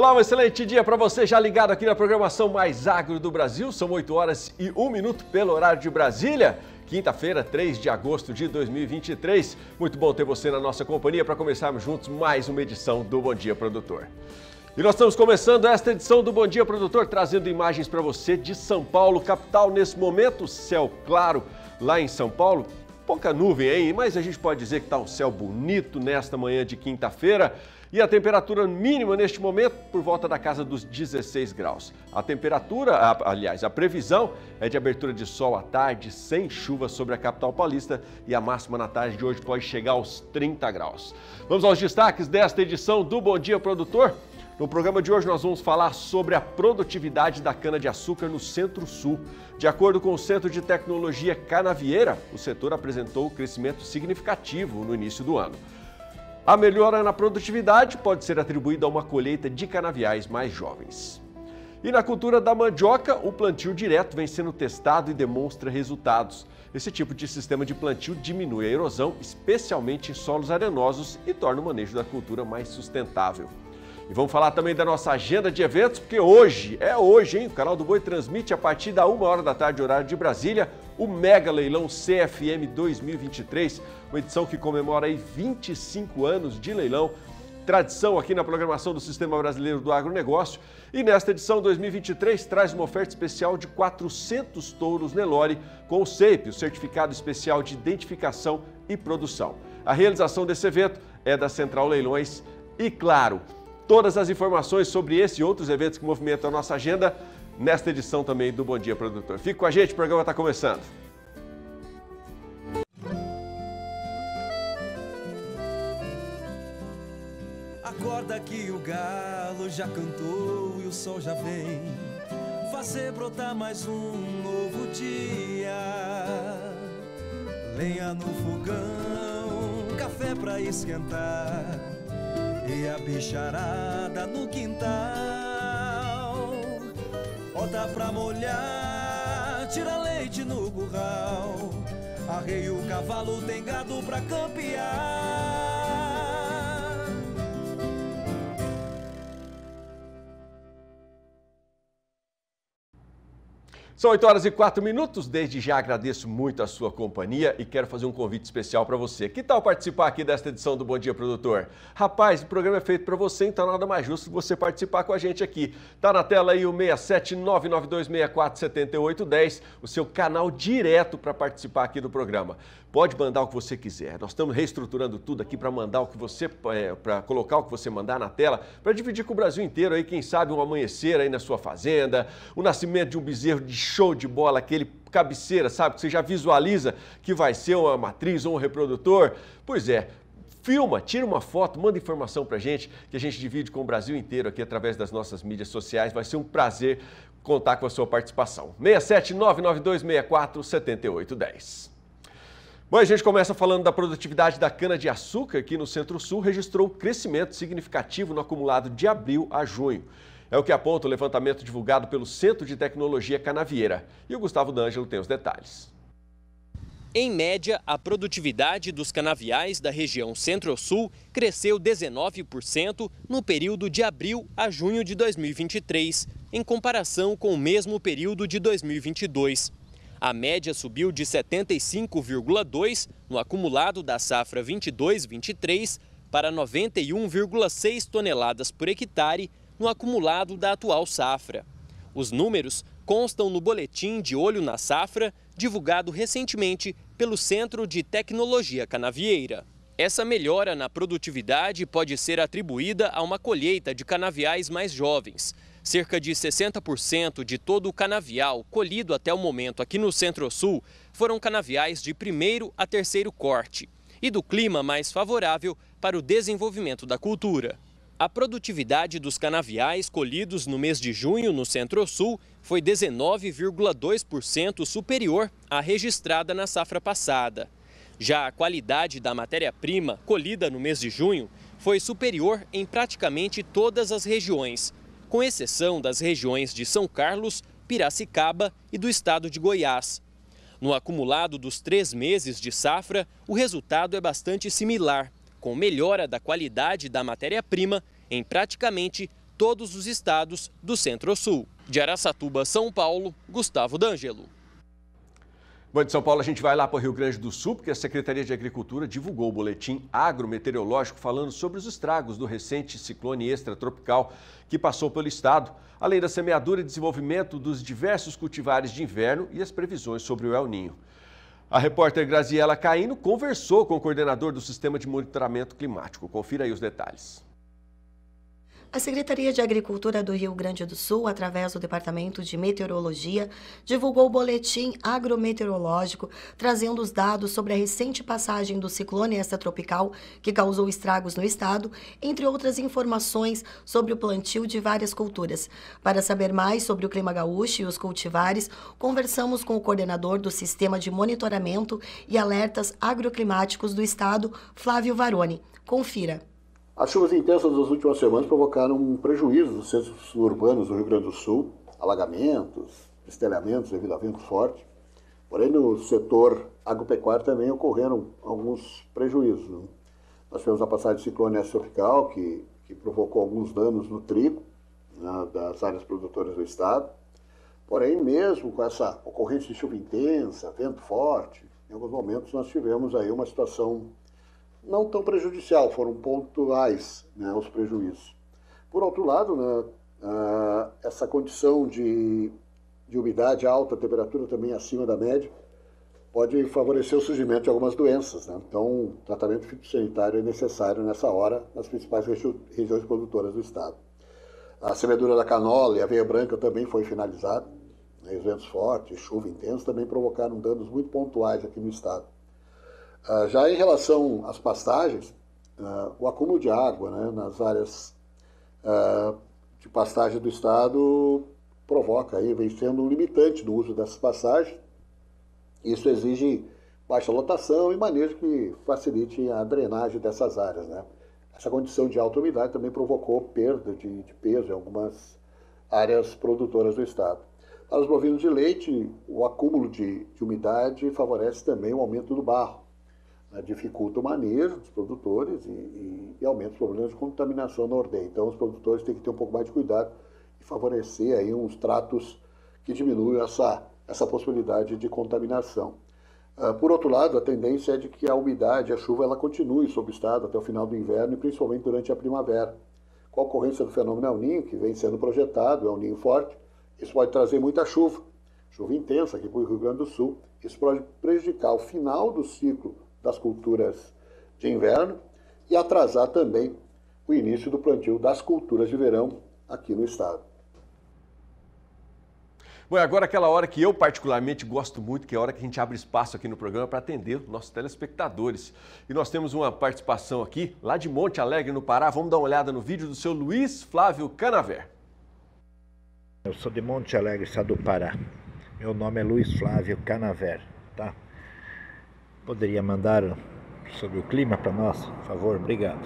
Olá, um excelente dia para você já ligado aqui na programação Mais Agro do Brasil. São 8 horas e 1 minuto pelo horário de Brasília. Quinta-feira, 3 de agosto de 2023. Muito bom ter você na nossa companhia para começarmos juntos mais uma edição do Bom Dia Produtor. E nós estamos começando esta edição do Bom Dia Produtor, trazendo imagens para você de São Paulo, capital. Nesse momento, céu claro lá em São Paulo, pouca nuvem aí, mas a gente pode dizer que está um céu bonito nesta manhã de quinta-feira. E a temperatura mínima neste momento por volta da casa dos 16 graus. A temperatura, aliás, a previsão é de abertura de sol à tarde, sem chuva sobre a capital paulista e a máxima na tarde de hoje pode chegar aos 30 graus. Vamos aos destaques desta edição do Bom Dia Produtor. No programa de hoje nós vamos falar sobre a produtividade da cana-de-açúcar no Centro-Sul. De acordo com o Centro de Tecnologia Canavieira, o setor apresentou crescimento significativo no início do ano. A melhora na produtividade pode ser atribuída a uma colheita de canaviais mais jovens. E na cultura da mandioca, o plantio direto vem sendo testado e demonstra resultados. Esse tipo de sistema de plantio diminui a erosão, especialmente em solos arenosos, e torna o manejo da cultura mais sustentável. E vamos falar também da nossa agenda de eventos, porque hoje, é hoje, hein? O canal do Boi transmite a partir da uma hora da tarde, horário de Brasília, o Mega Leilão CFM 2023, uma edição que comemora aí 25 anos de leilão, tradição aqui na programação do Sistema Brasileiro do Agronegócio. E nesta edição 2023 traz uma oferta especial de 400 touros Nelore com o CEIP, o Certificado Especial de Identificação e Produção. A realização desse evento é da Central Leilões e, claro, Todas as informações sobre esse e outros eventos que movimentam a nossa agenda nesta edição também do Bom Dia Produtor. Fique com a gente, o programa está começando. Acorda que o galo já cantou e o sol já vem fazer brotar mais um novo dia. Lenha no fogão, café pra esquentar e a bicharada no quintal. Bota pra molhar, tira leite no curral. Arrei o cavalo, tem gado pra campear. São 8 horas e 4 minutos. Desde já agradeço muito a sua companhia e quero fazer um convite especial para você. Que tal participar aqui desta edição do Bom Dia Produtor? Rapaz, o programa é feito para você, então nada mais justo que você participar com a gente aqui. Tá na tela aí o 67992647810, o seu canal direto para participar aqui do programa. Pode mandar o que você quiser. Nós estamos reestruturando tudo aqui para mandar o que você, é, para colocar o que você mandar na tela, para dividir com o Brasil inteiro aí, quem sabe um amanhecer aí na sua fazenda, o nascimento de um bezerro de show de bola, aquele cabeceira, sabe? Que você já visualiza que vai ser uma matriz ou um reprodutor. Pois é, filma, tira uma foto, manda informação a gente, que a gente divide com o Brasil inteiro aqui através das nossas mídias sociais. Vai ser um prazer contar com a sua participação. 67992647810. Bom, a gente começa falando da produtividade da cana-de-açúcar aqui no Centro-Sul, registrou um crescimento significativo no acumulado de abril a junho. É o que aponta o levantamento divulgado pelo Centro de Tecnologia Canavieira. E o Gustavo D'Angelo tem os detalhes. Em média, a produtividade dos canaviais da região Centro-Sul cresceu 19% no período de abril a junho de 2023, em comparação com o mesmo período de 2022. A média subiu de 75,2 no acumulado da safra 22/23 para 91,6 toneladas por hectare no acumulado da atual safra. Os números constam no boletim de olho na safra, divulgado recentemente pelo Centro de Tecnologia Canavieira. Essa melhora na produtividade pode ser atribuída a uma colheita de canaviais mais jovens. Cerca de 60% de todo o canavial colhido até o momento aqui no Centro-Sul foram canaviais de primeiro a terceiro corte e do clima mais favorável para o desenvolvimento da cultura. A produtividade dos canaviais colhidos no mês de junho no Centro-Sul foi 19,2% superior à registrada na safra passada. Já a qualidade da matéria-prima colhida no mês de junho foi superior em praticamente todas as regiões, com exceção das regiões de São Carlos, Piracicaba e do estado de Goiás. No acumulado dos três meses de safra, o resultado é bastante similar, com melhora da qualidade da matéria-prima em praticamente todos os estados do Centro-Sul. De Araçatuba, São Paulo, Gustavo D'Angelo. Bom, de São Paulo, a gente vai lá para o Rio Grande do Sul, porque a Secretaria de Agricultura divulgou o boletim agrometeorológico falando sobre os estragos do recente ciclone extratropical que passou pelo estado, além da semeadura e desenvolvimento dos diversos cultivares de inverno e as previsões sobre o El Ninho. A repórter Graziela Caíno conversou com o coordenador do Sistema de Monitoramento Climático. Confira aí os detalhes. A Secretaria de Agricultura do Rio Grande do Sul, através do Departamento de Meteorologia, divulgou o boletim agrometeorológico, trazendo os dados sobre a recente passagem do ciclone extratropical que causou estragos no estado, entre outras informações sobre o plantio de várias culturas. Para saber mais sobre o clima gaúcho e os cultivares, conversamos com o coordenador do Sistema de Monitoramento e Alertas Agroclimáticos do Estado, Flávio Varone. Confira. As chuvas intensas das últimas semanas provocaram um prejuízo nos centros urbanos do Rio Grande do Sul, alagamentos, estelhamentos devido a vento forte. Porém, no setor agropecuário também ocorreram alguns prejuízos. Né? Nós tivemos a passagem do ciclone S-tropical, que, que provocou alguns danos no trigo né, das áreas produtoras do estado. Porém, mesmo com essa ocorrência de chuva intensa, vento forte, em alguns momentos nós tivemos aí uma situação não tão prejudicial, foram pontuais né, os prejuízos. Por outro lado, né, essa condição de, de umidade alta, temperatura também acima da média, pode favorecer o surgimento de algumas doenças. Né? Então, tratamento fitossanitário é necessário nessa hora nas principais regi regiões produtoras do estado. A semeadura da canola e a veia branca também foi finalizada. Os né, ventos fortes, chuva intensa também provocaram danos muito pontuais aqui no estado. Ah, já em relação às pastagens, ah, o acúmulo de água né, nas áreas ah, de pastagem do Estado provoca, aí, vem sendo um limitante do uso dessas pastagens. Isso exige baixa lotação e manejo que facilite a drenagem dessas áreas. Né? Essa condição de alta umidade também provocou perda de, de peso em algumas áreas produtoras do Estado. Para os bovinos de leite, o acúmulo de, de umidade favorece também o aumento do barro né, dificulta o manejo dos produtores e, e, e, aumenta os problemas de contaminação na ordem. Então, os produtores têm que ter um pouco mais de cuidado e favorecer aí uns tratos que diminuam essa, essa possibilidade de contaminação. Uh, por outro lado, a tendência é de que a umidade, a chuva, ela continue sob o estado até o final do inverno e principalmente durante a primavera. Com a ocorrência do fenômeno El Ninho, que vem sendo projetado, é um ninho forte, isso pode trazer muita chuva, chuva intensa aqui para o Rio Grande do Sul. Isso pode prejudicar o final do ciclo das culturas de inverno e atrasar também o início do plantio das culturas de verão aqui no estado. Bom, agora aquela hora que eu particularmente gosto muito, que é a hora que a gente abre espaço aqui no programa para atender nossos telespectadores. E nós temos uma participação aqui, lá de Monte Alegre, no Pará. Vamos dar uma olhada no vídeo do seu Luiz Flávio Canaver. Eu sou de Monte Alegre, estado do Pará. Meu nome é Luiz Flávio Canaver, tá? Poderia mandar sobre o clima para nós, por favor? Obrigado.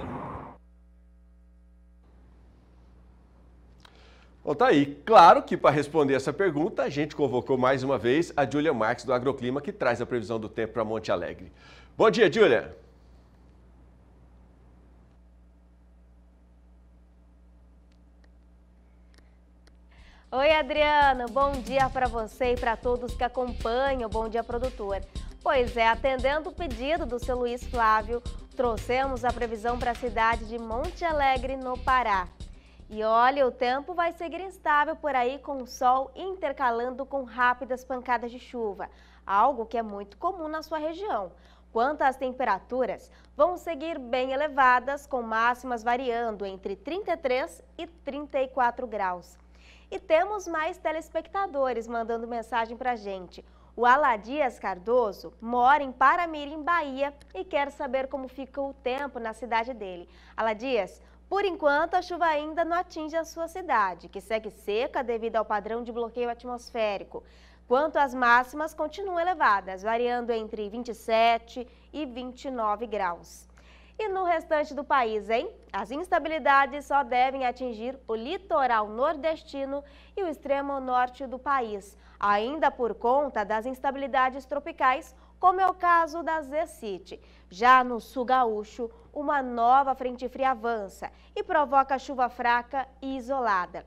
Bom, tá aí. Claro que para responder essa pergunta, a gente convocou mais uma vez a Julia Marques do Agroclima, que traz a previsão do tempo para Monte Alegre. Bom dia, Julia. Oi, Adriano. Bom dia para você e para todos que acompanham. Bom dia, produtor. Pois é, atendendo o pedido do seu Luiz Flávio, trouxemos a previsão para a cidade de Monte Alegre, no Pará. E olha, o tempo vai seguir instável por aí com o sol intercalando com rápidas pancadas de chuva, algo que é muito comum na sua região. Quanto às temperaturas, vão seguir bem elevadas, com máximas variando entre 33 e 34 graus. E temos mais telespectadores mandando mensagem para a gente. O Aladias Cardoso mora em Paramirim, Bahia e quer saber como fica o tempo na cidade dele. Aladias, por enquanto a chuva ainda não atinge a sua cidade, que segue seca devido ao padrão de bloqueio atmosférico. Quanto às máximas, continuam elevadas, variando entre 27 e 29 graus. E no restante do país, hein? As instabilidades só devem atingir o litoral nordestino e o extremo norte do país, ainda por conta das instabilidades tropicais, como é o caso da Zecite. Já no sul gaúcho, uma nova frente fria avança e provoca chuva fraca e isolada.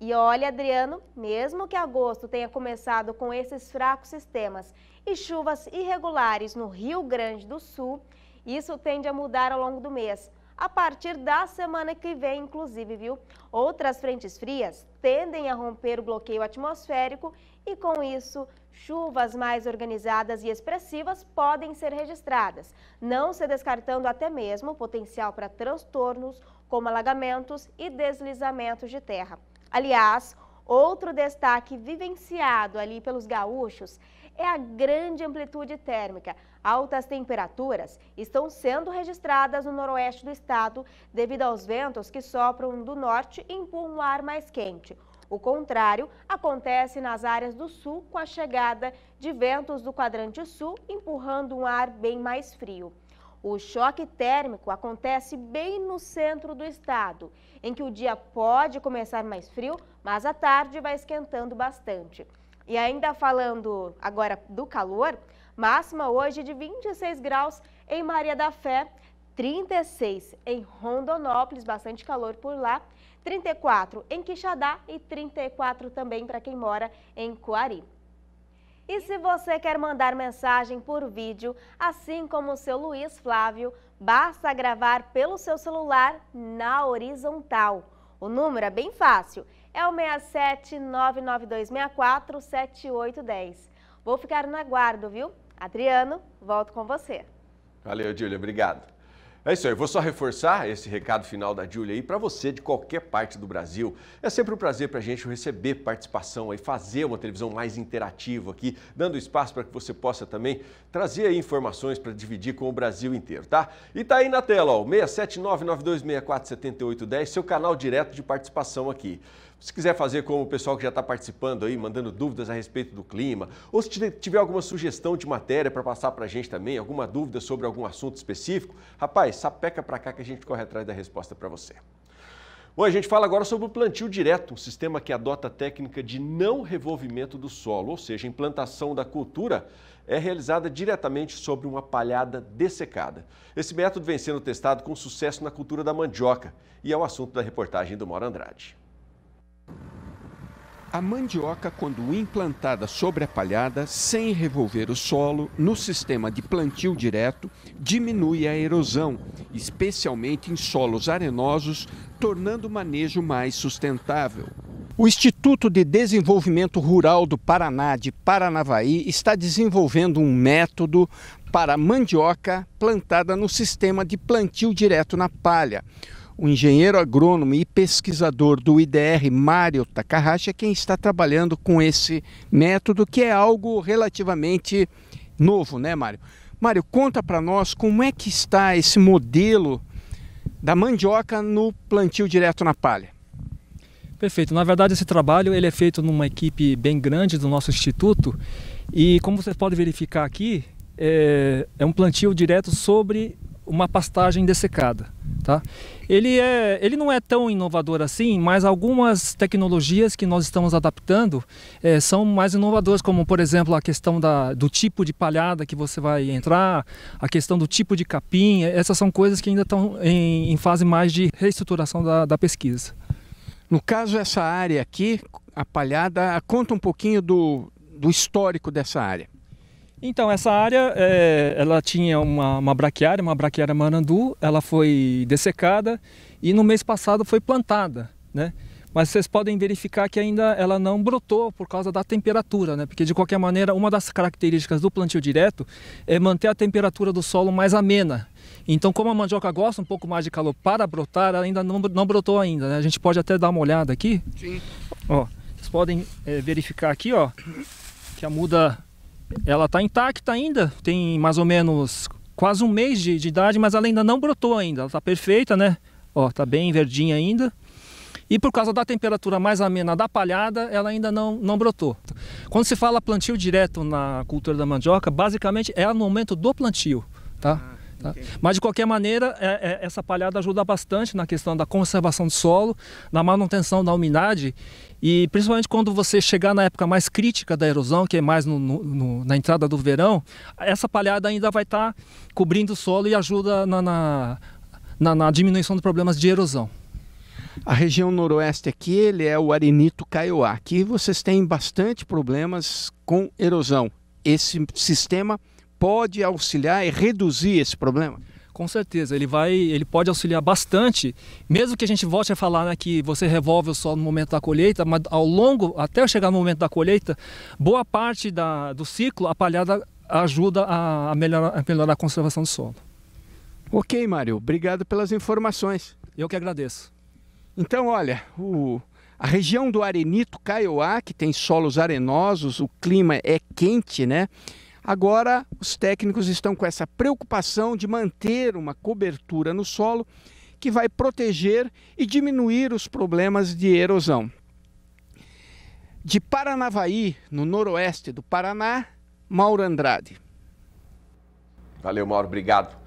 E olha, Adriano, mesmo que agosto tenha começado com esses fracos sistemas e chuvas irregulares no Rio Grande do Sul, isso tende a mudar ao longo do mês. A partir da semana que vem, inclusive, viu? Outras frentes frias tendem a romper o bloqueio atmosférico e, com isso, chuvas mais organizadas e expressivas podem ser registradas, não se descartando até mesmo o potencial para transtornos como alagamentos e deslizamentos de terra. Aliás, Outro destaque vivenciado ali pelos gaúchos é a grande amplitude térmica. Altas temperaturas estão sendo registradas no noroeste do estado devido aos ventos que sopram do norte e empurram o ar mais quente. O contrário acontece nas áreas do sul com a chegada de ventos do quadrante sul empurrando um ar bem mais frio. O choque térmico acontece bem no centro do estado, em que o dia pode começar mais frio, mas a tarde vai esquentando bastante. E ainda falando agora do calor, máxima hoje de 26 graus em Maria da Fé, 36 em Rondonópolis, bastante calor por lá, 34 em Quixadá e 34 também para quem mora em Coari. E se você quer mandar mensagem por vídeo, assim como o seu Luiz Flávio, basta gravar pelo seu celular na horizontal. O número é bem fácil, é o 67992647810. Vou ficar no aguardo, viu? Adriano, volto com você. Valeu, Júlia, obrigado. É isso aí, vou só reforçar esse recado final da Júlia aí para você de qualquer parte do Brasil. É sempre um prazer para a gente receber participação aí, fazer uma televisão mais interativa aqui, dando espaço para que você possa também trazer aí informações para dividir com o Brasil inteiro, tá? E tá aí na tela, ó, 67992647810, seu canal direto de participação aqui. Se quiser fazer como o pessoal que já está participando aí, mandando dúvidas a respeito do clima, ou se tiver alguma sugestão de matéria para passar para a gente também, alguma dúvida sobre algum assunto específico, rapaz, sapeca para cá que a gente corre atrás da resposta para você. Bom, a gente fala agora sobre o plantio direto, um sistema que adota a técnica de não revolvimento do solo, ou seja, a implantação da cultura é realizada diretamente sobre uma palhada dessecada. Esse método vem sendo testado com sucesso na cultura da mandioca e é o assunto da reportagem do Mauro Andrade. A mandioca, quando implantada sobre a palhada, sem revolver o solo, no sistema de plantio direto, diminui a erosão, especialmente em solos arenosos, tornando o manejo mais sustentável. O Instituto de Desenvolvimento Rural do Paraná, de Paranavaí, está desenvolvendo um método para mandioca plantada no sistema de plantio direto na palha. O engenheiro agrônomo e pesquisador do IDR, Mário Takahashi, é quem está trabalhando com esse método, que é algo relativamente novo, né, Mário? Mário, conta para nós como é que está esse modelo da mandioca no plantio direto na palha. Perfeito. Na verdade, esse trabalho ele é feito numa equipe bem grande do nosso instituto e, como vocês podem verificar aqui, é, é um plantio direto sobre uma pastagem dessecada. Tá? Ele, é, ele não é tão inovador assim, mas algumas tecnologias que nós estamos adaptando é, são mais inovadoras, como por exemplo a questão da, do tipo de palhada que você vai entrar, a questão do tipo de capim, essas são coisas que ainda estão em, em fase mais de reestruturação da, da pesquisa. No caso, essa área aqui, a palhada, conta um pouquinho do, do histórico dessa área. Então, essa área, é, ela tinha uma, uma braquiária, uma braquiária marandu, ela foi dessecada e no mês passado foi plantada, né? Mas vocês podem verificar que ainda ela não brotou por causa da temperatura, né? Porque de qualquer maneira, uma das características do plantio direto é manter a temperatura do solo mais amena. Então, como a mandioca gosta um pouco mais de calor para brotar, ela ainda não, não brotou ainda, né? A gente pode até dar uma olhada aqui. Sim. Ó, vocês podem é, verificar aqui, ó, que a muda ela está intacta ainda, tem mais ou menos quase um mês de, de idade, mas ela ainda não brotou ainda, ela está perfeita, né? Ó, está bem verdinha ainda. E por causa da temperatura mais amena da palhada, ela ainda não, não brotou. Quando se fala plantio direto na cultura da mandioca, basicamente é no momento do plantio, tá? Tá? Mas, de qualquer maneira, é, é, essa palhada ajuda bastante na questão da conservação do solo, na manutenção da umidade e, principalmente, quando você chegar na época mais crítica da erosão, que é mais no, no, na entrada do verão, essa palhada ainda vai estar tá cobrindo o solo e ajuda na, na, na, na diminuição dos problemas de erosão. A região noroeste aqui, ele é o arenito Kaiowá. Aqui vocês têm bastante problemas com erosão. Esse sistema pode auxiliar e reduzir esse problema? Com certeza, ele vai, ele pode auxiliar bastante, mesmo que a gente volte a falar né, que você revolve o solo no momento da colheita, mas ao longo, até chegar no momento da colheita, boa parte da, do ciclo, a palhada ajuda a, a, melhorar, a melhorar a conservação do solo. Ok, Mário, obrigado pelas informações. Eu que agradeço. Então, olha, o, a região do Arenito Caioá que tem solos arenosos, o clima é quente, né? Agora, os técnicos estão com essa preocupação de manter uma cobertura no solo que vai proteger e diminuir os problemas de erosão. De Paranavaí, no noroeste do Paraná, Mauro Andrade. Valeu, Mauro, obrigado.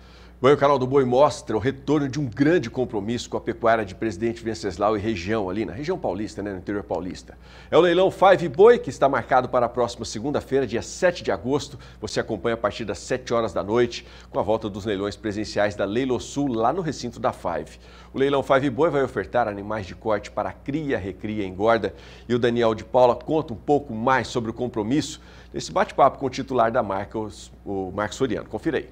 Oi, o canal do Boi mostra o retorno de um grande compromisso com a pecuária de Presidente Venceslau e região ali, na região paulista, né, no interior paulista. É o leilão Five Boi, que está marcado para a próxima segunda-feira, dia 7 de agosto. Você acompanha a partir das 7 horas da noite, com a volta dos leilões presenciais da Sul, lá no recinto da Five. O leilão Five Boi vai ofertar animais de corte para cria, recria e engorda. E o Daniel de Paula conta um pouco mais sobre o compromisso nesse bate-papo com o titular da marca, o Marcos Soriano. Confira aí.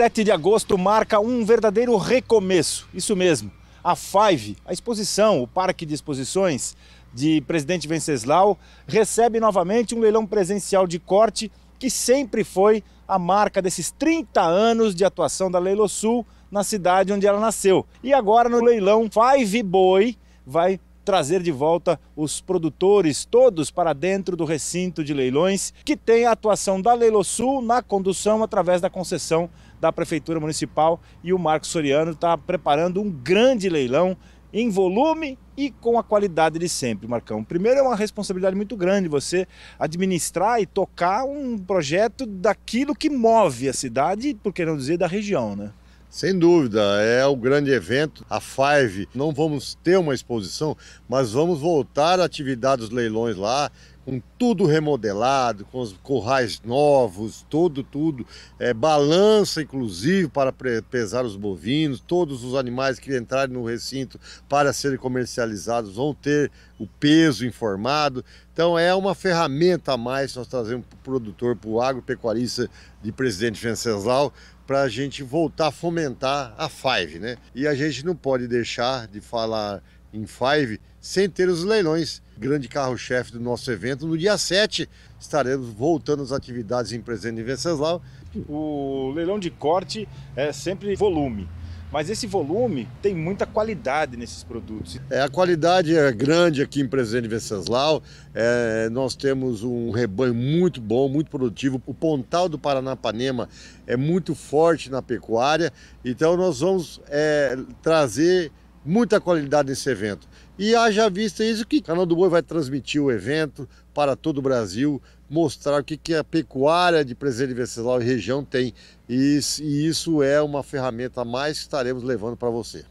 7 de agosto marca um verdadeiro recomeço. Isso mesmo. A Five, a exposição, o Parque de Exposições de Presidente Venceslau, recebe novamente um leilão presencial de corte que sempre foi a marca desses 30 anos de atuação da Sul na cidade onde ela nasceu. E agora no leilão Five Boy vai trazer de volta os produtores todos para dentro do recinto de leilões, que tem a atuação da Sul na condução através da concessão da Prefeitura Municipal e o Marco Soriano está preparando um grande leilão em volume e com a qualidade de sempre, Marcão. Primeiro, é uma responsabilidade muito grande você administrar e tocar um projeto daquilo que move a cidade, por que não dizer, da região, né? Sem dúvida, é o grande evento, a Five. Não vamos ter uma exposição, mas vamos voltar à atividade dos leilões lá, com tudo remodelado, com os corrais novos, tudo, tudo, é, balança inclusive para pesar os bovinos, todos os animais que entrarem no recinto para serem comercializados vão ter o peso informado. Então é uma ferramenta a mais nós trazemos para o produtor, para o agropecuarista de Presidente Venceslau, para a gente voltar a fomentar a Five, né? E a gente não pode deixar de falar em Five sem ter os leilões grande carro-chefe do nosso evento. No dia 7 estaremos voltando às atividades em Presidente Venceslau. O leilão de corte é sempre volume. Mas esse volume tem muita qualidade nesses produtos. É, a qualidade é grande aqui em Presidente Venceslau. É, nós temos um rebanho muito bom, muito produtivo. O Pontal do Paranapanema é muito forte na pecuária. Então nós vamos é, trazer muita qualidade nesse evento. E haja vista isso que o Canal do Boi vai transmitir o evento para todo o Brasil, mostrar o que, que a pecuária de Presidente Venceslau e região tem. E, e isso é uma ferramenta a mais que estaremos levando para você.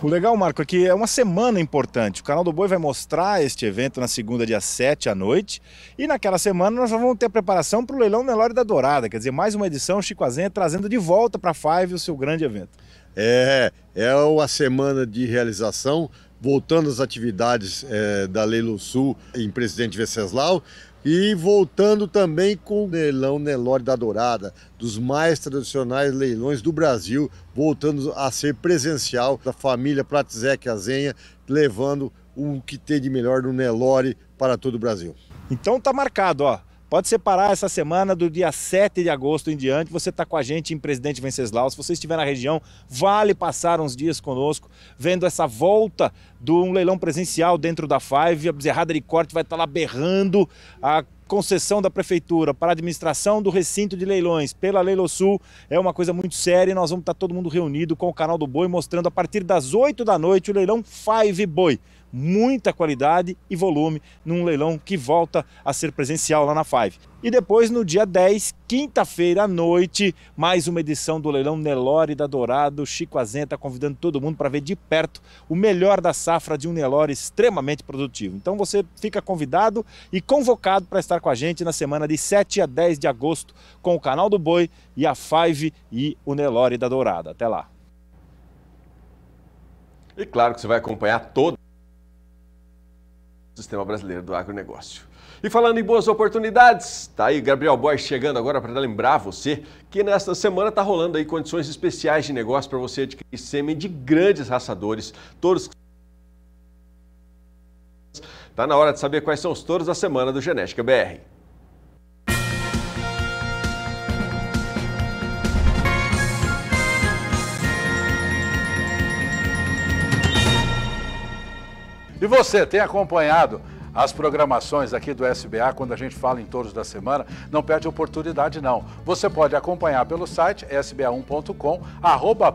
O legal, Marco, é que é uma semana importante. O Canal do Boi vai mostrar este evento na segunda, dia 7 à noite. E naquela semana nós vamos ter a preparação para o Leilão Nelore da Dourada. Quer dizer, mais uma edição, Chico Azenha trazendo de volta para a Five o seu grande evento. É, é uma semana de realização voltando às atividades é, da Leilo Sul em Presidente Venceslau e voltando também com o leilão Nelore da Dourada, dos mais tradicionais leilões do Brasil, voltando a ser presencial da família Pratizek Azenha, levando o que tem de melhor no Nelore para todo o Brasil. Então tá marcado, ó. Pode separar essa semana do dia 7 de agosto em diante. Você está com a gente em Presidente Venceslau. Se você estiver na região, vale passar uns dias conosco, vendo essa volta de um leilão presencial dentro da Five. A Bezerrada de Corte vai estar tá lá berrando a concessão da prefeitura para a administração do recinto de leilões pela Sul é uma coisa muito séria e nós vamos estar tá todo mundo reunido com o canal do Boi mostrando a partir das 8 da noite o leilão Five Boi muita qualidade e volume num leilão que volta a ser presencial lá na Five. E depois, no dia 10, quinta-feira à noite, mais uma edição do leilão Nelore da Dourado. Chico Azenta convidando todo mundo para ver de perto o melhor da safra de um Nelore extremamente produtivo. Então você fica convidado e convocado para estar com a gente na semana de 7 a 10 de agosto com o Canal do Boi e a Five e o Nelore da Dourada. Até lá. E claro que você vai acompanhar todo sistema brasileiro do agronegócio. E falando em boas oportunidades, tá aí Gabriel Boys chegando agora para lembrar você que nesta semana tá rolando aí condições especiais de negócio para você adquirir sêmen de grandes raçadores, todos Tá na hora de saber quais são os touros da semana do Genética BR. E você tem acompanhado as programações aqui do SBA, quando a gente fala em touros da semana, não perde oportunidade não. Você pode acompanhar pelo site sba1.com,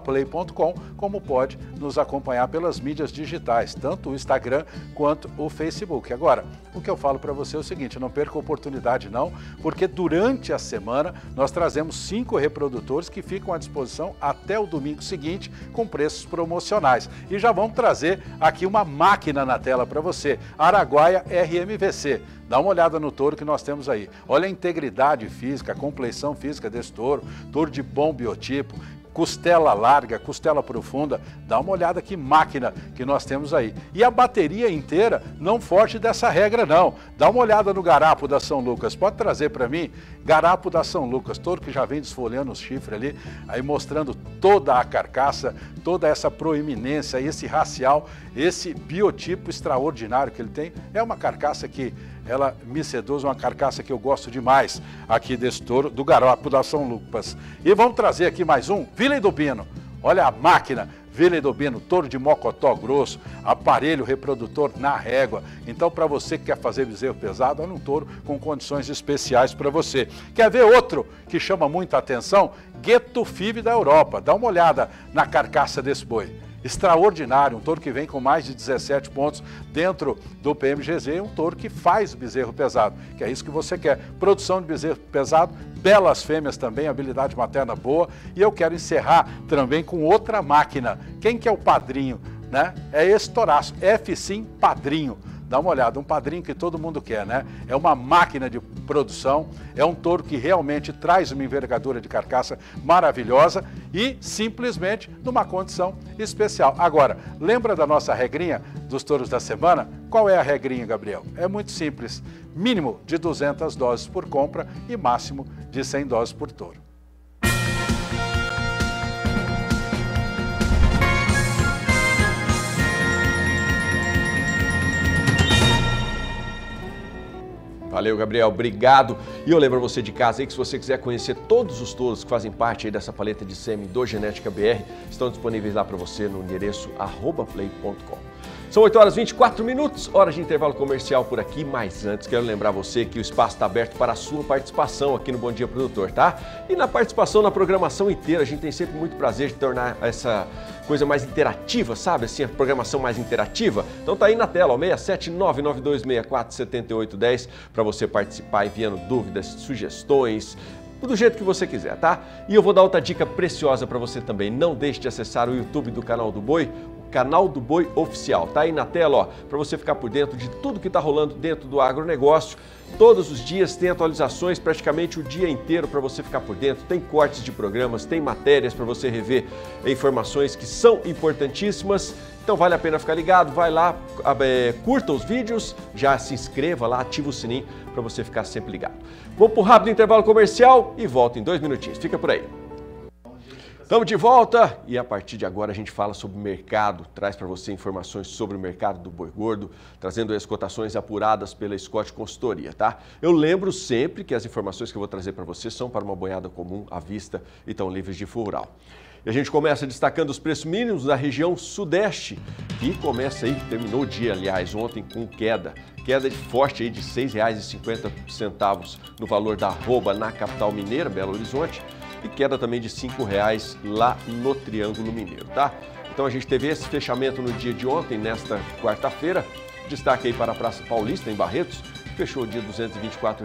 play.com, como pode nos acompanhar pelas mídias digitais, tanto o Instagram quanto o Facebook. Agora, o que eu falo para você é o seguinte, não perca oportunidade não, porque durante a semana nós trazemos cinco reprodutores que ficam à disposição até o domingo seguinte com preços promocionais. E já vamos trazer aqui uma máquina na tela para você. Araguaia RMVC. Dá uma olhada no touro que nós temos aí. Olha a integridade física, a compleição física desse touro, touro de bom biotipo, costela larga, costela profunda, dá uma olhada que máquina que nós temos aí. E a bateria inteira não foge dessa regra não. Dá uma olhada no garapo da São Lucas. Pode trazer para mim garapo da São Lucas, todo que já vem desfolhando os chifres ali, aí mostrando toda a carcaça, toda essa proeminência, esse racial, esse biotipo extraordinário que ele tem. É uma carcaça que ela me seduz, uma carcaça que eu gosto demais aqui desse touro, do Garoto da São Lucas. E vamos trazer aqui mais um, Vila do Bino. Olha a máquina, Vila Edobino, touro de mocotó grosso, aparelho reprodutor na régua. Então, para você que quer fazer bezerro pesado, olha um touro com condições especiais para você. Quer ver outro que chama muita atenção? Gueto Five da Europa. Dá uma olhada na carcaça desse boi extraordinário, um touro que vem com mais de 17 pontos dentro do PMGZ, um touro que faz bezerro pesado, que é isso que você quer. Produção de bezerro pesado, belas fêmeas também, habilidade materna boa. E eu quero encerrar também com outra máquina. Quem que é o padrinho? Né? É esse toraço, F Sim Padrinho. Dá uma olhada, um padrinho que todo mundo quer, né? É uma máquina de produção, é um touro que realmente traz uma envergadura de carcaça maravilhosa e simplesmente numa condição especial. Agora, lembra da nossa regrinha dos touros da semana? Qual é a regrinha, Gabriel? É muito simples: mínimo de 200 doses por compra e máximo de 100 doses por touro. Valeu, Gabriel, obrigado. E eu lembro você de casa aí que se você quiser conhecer todos os touros que fazem parte aí dessa paleta de sêmen do Genética BR, estão disponíveis lá para você no endereço arrobaplay.com. São 8 horas e 24 minutos, hora de intervalo comercial por aqui, mas antes quero lembrar você que o espaço está aberto para a sua participação aqui no Bom Dia Produtor, tá? E na participação na programação inteira, a gente tem sempre muito prazer de tornar essa coisa mais interativa, sabe? Assim, a programação mais interativa. Então tá aí na tela, 67992647810 para você participar enviando dúvidas, sugestões, do jeito que você quiser, tá? E eu vou dar outra dica preciosa para você também. Não deixe de acessar o YouTube do canal do Boi, Canal do Boi Oficial. Tá aí na tela, ó, para você ficar por dentro de tudo que está rolando dentro do agronegócio. Todos os dias tem atualizações praticamente o dia inteiro para você ficar por dentro. Tem cortes de programas, tem matérias para você rever informações que são importantíssimas. Então vale a pena ficar ligado, vai lá, é, curta os vídeos, já se inscreva lá, ativa o sininho para você ficar sempre ligado. Vou para um rápido intervalo comercial e volto em dois minutinhos. Fica por aí. Estamos de volta e a partir de agora a gente fala sobre mercado, traz para você informações sobre o mercado do boi gordo, trazendo as cotações apuradas pela Scott Consultoria, tá? Eu lembro sempre que as informações que eu vou trazer para você são para uma boiada comum, à vista e estão livres de floral. E a gente começa destacando os preços mínimos da região sudeste, que começa aí, terminou o dia, aliás, ontem com queda. Queda forte aí de R$ 6,50 no valor da arroba na capital mineira, Belo Horizonte e queda também de R$ reais lá no Triângulo Mineiro, tá? Então a gente teve esse fechamento no dia de ontem, nesta quarta-feira. Destaque aí para a Praça Paulista, em Barretos, fechou o dia R$ 224,50.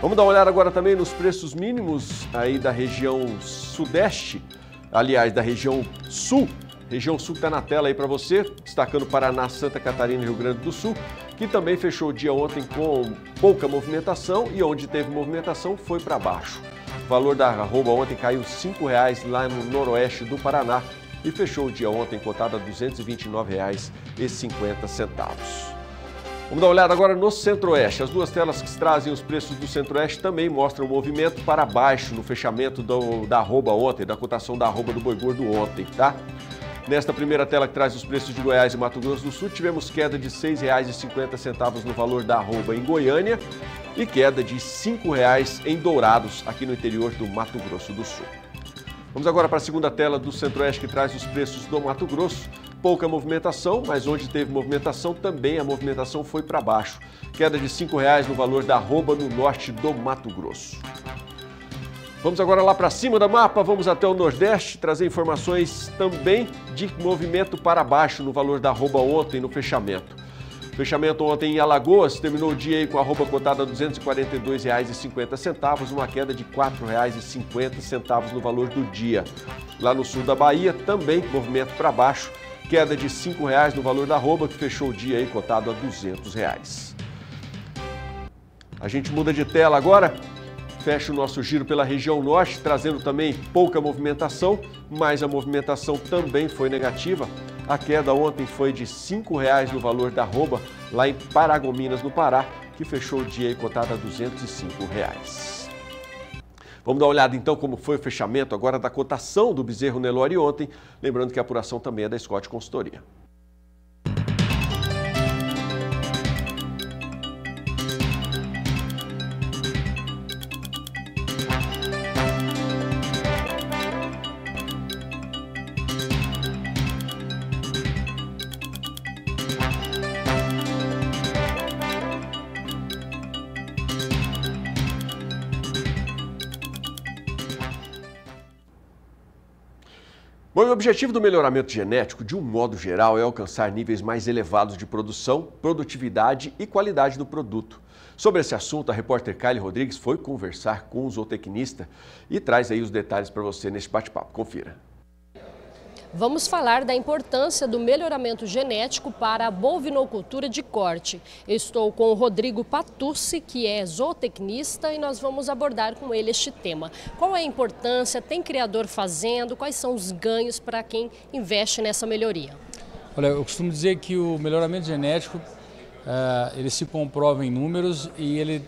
Vamos dar uma olhada agora também nos preços mínimos aí da região sudeste, aliás, da região sul Região Sul está na tela aí para você, destacando Paraná, Santa Catarina e Rio Grande do Sul, que também fechou o dia ontem com pouca movimentação e onde teve movimentação foi para baixo. O valor da arroba ontem caiu R$ 5,00 lá no noroeste do Paraná e fechou o dia ontem cotado a R$ 229,50. Vamos dar uma olhada agora no Centro-Oeste. As duas telas que trazem os preços do Centro-Oeste também mostram o movimento para baixo no fechamento do, da arroba ontem, da cotação da arroba do boi gordo ontem, tá? Nesta primeira tela que traz os preços de Goiás e Mato Grosso do Sul, tivemos queda de R$ 6,50 no valor da arroba em Goiânia e queda de R$ 5,00 em Dourados, aqui no interior do Mato Grosso do Sul. Vamos agora para a segunda tela do Centro-Oeste que traz os preços do Mato Grosso. Pouca movimentação, mas onde teve movimentação também a movimentação foi para baixo. Queda de R$ 5,00 no valor da arroba no norte do Mato Grosso. Vamos agora lá para cima da mapa, vamos até o Nordeste trazer informações também de movimento para baixo no valor da arroba ontem no fechamento. Fechamento ontem em Alagoas terminou o dia aí com a arroba cotada a R$ 242,50, uma queda de R$ 4,50 no valor do dia. Lá no sul da Bahia, também movimento para baixo, queda de R$ 5,00 no valor da arroba, que fechou o dia aí cotado a R$ 200. Reais. A gente muda de tela agora Fecha o nosso giro pela região norte, trazendo também pouca movimentação, mas a movimentação também foi negativa. A queda ontem foi de R$ 5,00 no valor da arroba, lá em Paragominas, no Pará, que fechou o dia cotada a R$ 205. Reais. Vamos dar uma olhada então como foi o fechamento agora da cotação do bezerro Nelore ontem, lembrando que a apuração também é da Scott Consultoria. objetivo do melhoramento genético, de um modo geral, é alcançar níveis mais elevados de produção, produtividade e qualidade do produto. Sobre esse assunto, a repórter Kylie Rodrigues foi conversar com o zootecnista e traz aí os detalhes para você neste bate-papo. Confira. Vamos falar da importância do melhoramento genético para a bovinocultura de corte. estou com o Rodrigo Patucci, que é zootecnista, e nós vamos abordar com ele este tema. Qual é a importância? Tem criador fazendo? Quais são os ganhos para quem investe nessa melhoria? Olha, eu costumo dizer que o melhoramento genético, eh, ele se comprova em números e ele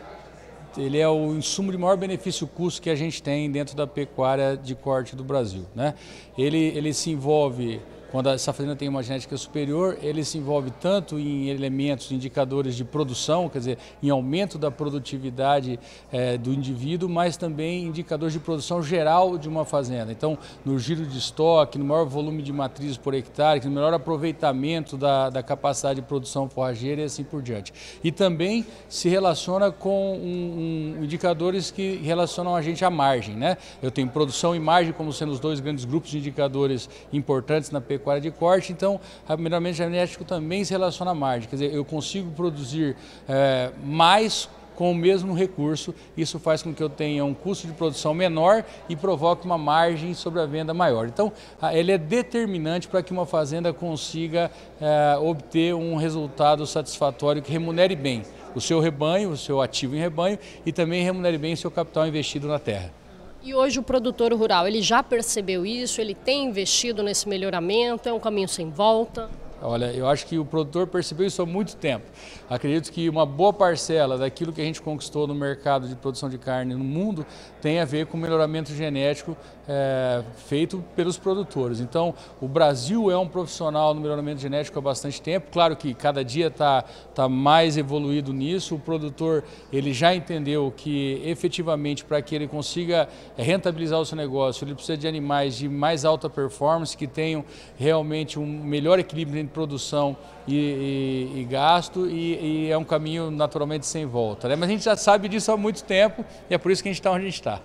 ele é o insumo de maior benefício-custo que a gente tem dentro da pecuária de corte do Brasil. Né? Ele, ele se envolve quando a safrina tem uma genética superior, ele se envolve tanto em elementos, indicadores de produção, quer dizer, em aumento da produtividade é, do indivíduo, mas também indicadores de produção geral de uma fazenda. Então, no giro de estoque, no maior volume de matrizes por hectare, no melhor aproveitamento da, da capacidade de produção forrageira e assim por diante. E também se relaciona com um, um, indicadores que relacionam a gente à margem. Né? Eu tenho produção e margem como sendo os dois grandes grupos de indicadores importantes na pecuária pecuária de corte, então o melhoramento genético também se relaciona à margem. Quer dizer, eu consigo produzir é, mais com o mesmo recurso. Isso faz com que eu tenha um custo de produção menor e provoque uma margem sobre a venda maior. Então, ele é determinante para que uma fazenda consiga é, obter um resultado satisfatório que remunere bem o seu rebanho, o seu ativo em rebanho e também remunere bem o seu capital investido na terra. E hoje o produtor rural, ele já percebeu isso? Ele tem investido nesse melhoramento? É um caminho sem volta? Olha, eu acho que o produtor percebeu isso há muito tempo. Acredito que uma boa parcela daquilo que a gente conquistou no mercado de produção de carne no mundo tem a ver com o melhoramento genético é, feito pelos produtores. Então, o Brasil é um profissional no melhoramento genético há bastante tempo. Claro que cada dia está tá mais evoluído nisso. O produtor ele já entendeu que efetivamente para que ele consiga rentabilizar o seu negócio, ele precisa de animais de mais alta performance que tenham realmente um melhor equilíbrio entre produção e, e, e gasto e e, é um caminho naturalmente sem volta. Né? Mas a gente já sabe disso há muito tempo e é por isso que a gente está onde a gente está.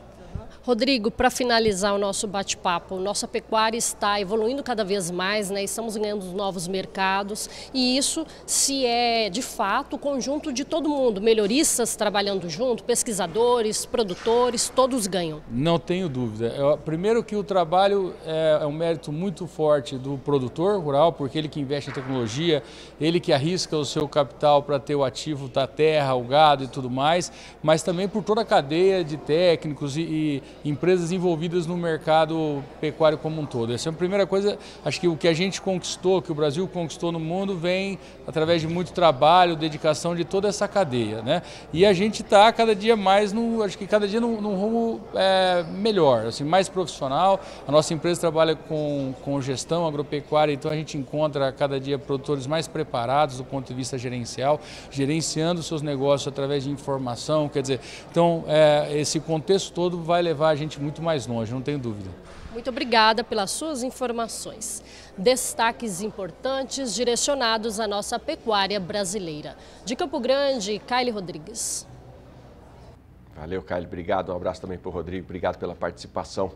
Rodrigo, para finalizar o nosso bate-papo, nossa pecuária está evoluindo cada vez mais, né? estamos ganhando novos mercados e isso se é de fato o conjunto de todo mundo, melhoristas trabalhando junto, pesquisadores, produtores, todos ganham. Não tenho dúvida. Eu, é, primeiro que o trabalho é, é um mérito muito forte do produtor rural, porque ele que investe em tecnologia, ele que arrisca o seu capital para ter o ativo da terra, o gado e tudo mais, mas também por toda a cadeia de técnicos e, e empresas envolvidas no mercado pecuário como um todo. Essa é a primeira coisa, acho que o que a gente conquistou, que o Brasil conquistou no mundo, vem através de muito trabalho, dedicação de toda essa cadeia. Né? E a gente está cada dia mais, no, acho que cada dia num, num rumo é, melhor, assim, mais profissional. A nossa empresa trabalha com, com gestão agropecuária, então a gente encontra cada dia produtores mais preparados do ponto de vista gerencial, gerenciando seus negócios através de informação, quer dizer, então é, esse contexto todo vai levar levar a gente muito mais longe, não tenho dúvida. Muito obrigada pelas suas informações. Destaques importantes direcionados à nossa pecuária brasileira. De Campo Grande, Kylie Rodrigues. Valeu, Kylie. Obrigado. Um abraço também para o Rodrigo. Obrigado pela participação.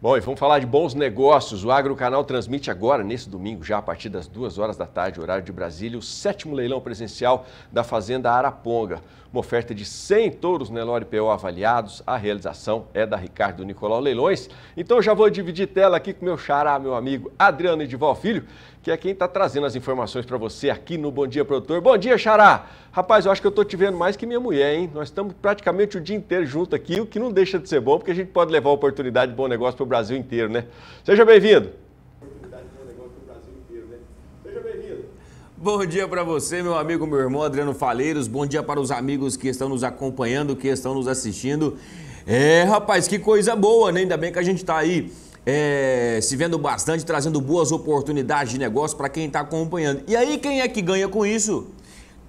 Bom, e vamos falar de bons negócios. O Agro Canal transmite agora, nesse domingo, já a partir das duas horas da tarde, horário de Brasília, o sétimo leilão presencial da Fazenda Araponga. Uma oferta de 100 touros Nelore PO avaliados. A realização é da Ricardo Nicolau Leilões. Então já vou dividir tela aqui com meu xará, meu amigo Adriano Edival Filho, que é quem está trazendo as informações para você aqui no Bom Dia Produtor. Bom dia, Xará! Rapaz, eu acho que eu estou te vendo mais que minha mulher, hein? Nós estamos praticamente o dia inteiro junto aqui, o que não deixa de ser bom, porque a gente pode levar oportunidade de bom negócio para o Brasil inteiro, né? Seja bem-vindo! Bom dia para você, meu amigo, meu irmão Adriano Faleiros. Bom dia para os amigos que estão nos acompanhando, que estão nos assistindo. É, rapaz, que coisa boa, né? Ainda bem que a gente está aí é, se vendo bastante, trazendo boas oportunidades de negócio para quem está acompanhando. E aí, quem é que ganha com isso?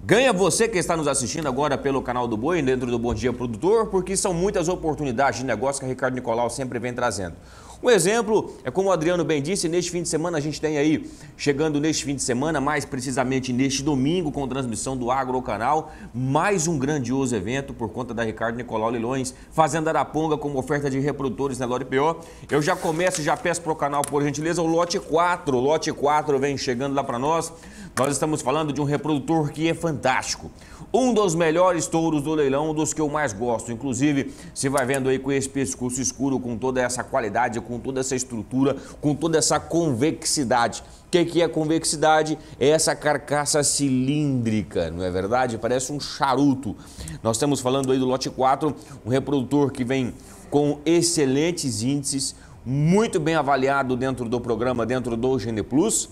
Ganha você que está nos assistindo agora pelo canal do Boi, dentro do Bom Dia Produtor, porque são muitas oportunidades de negócio que o Ricardo Nicolau sempre vem trazendo. Um exemplo é como o Adriano bem disse, neste fim de semana a gente tem aí, chegando neste fim de semana, mais precisamente neste domingo, com transmissão do Agro Canal, mais um grandioso evento por conta da Ricardo Nicolau Lilões, Fazenda Araponga como oferta de reprodutores na LorePO. Eu já começo, já peço para o canal, por gentileza, o lote 4. O lote 4 vem chegando lá para nós. Nós estamos falando de um reprodutor que é fantástico. Um dos melhores touros do leilão, um dos que eu mais gosto. Inclusive, você vai vendo aí com esse pescoço escuro, com toda essa qualidade, com toda essa estrutura, com toda essa convexidade. O que, que é convexidade? É essa carcaça cilíndrica, não é verdade? Parece um charuto. Nós estamos falando aí do lote 4, um reprodutor que vem com excelentes índices, muito bem avaliado dentro do programa, dentro do Gene Plus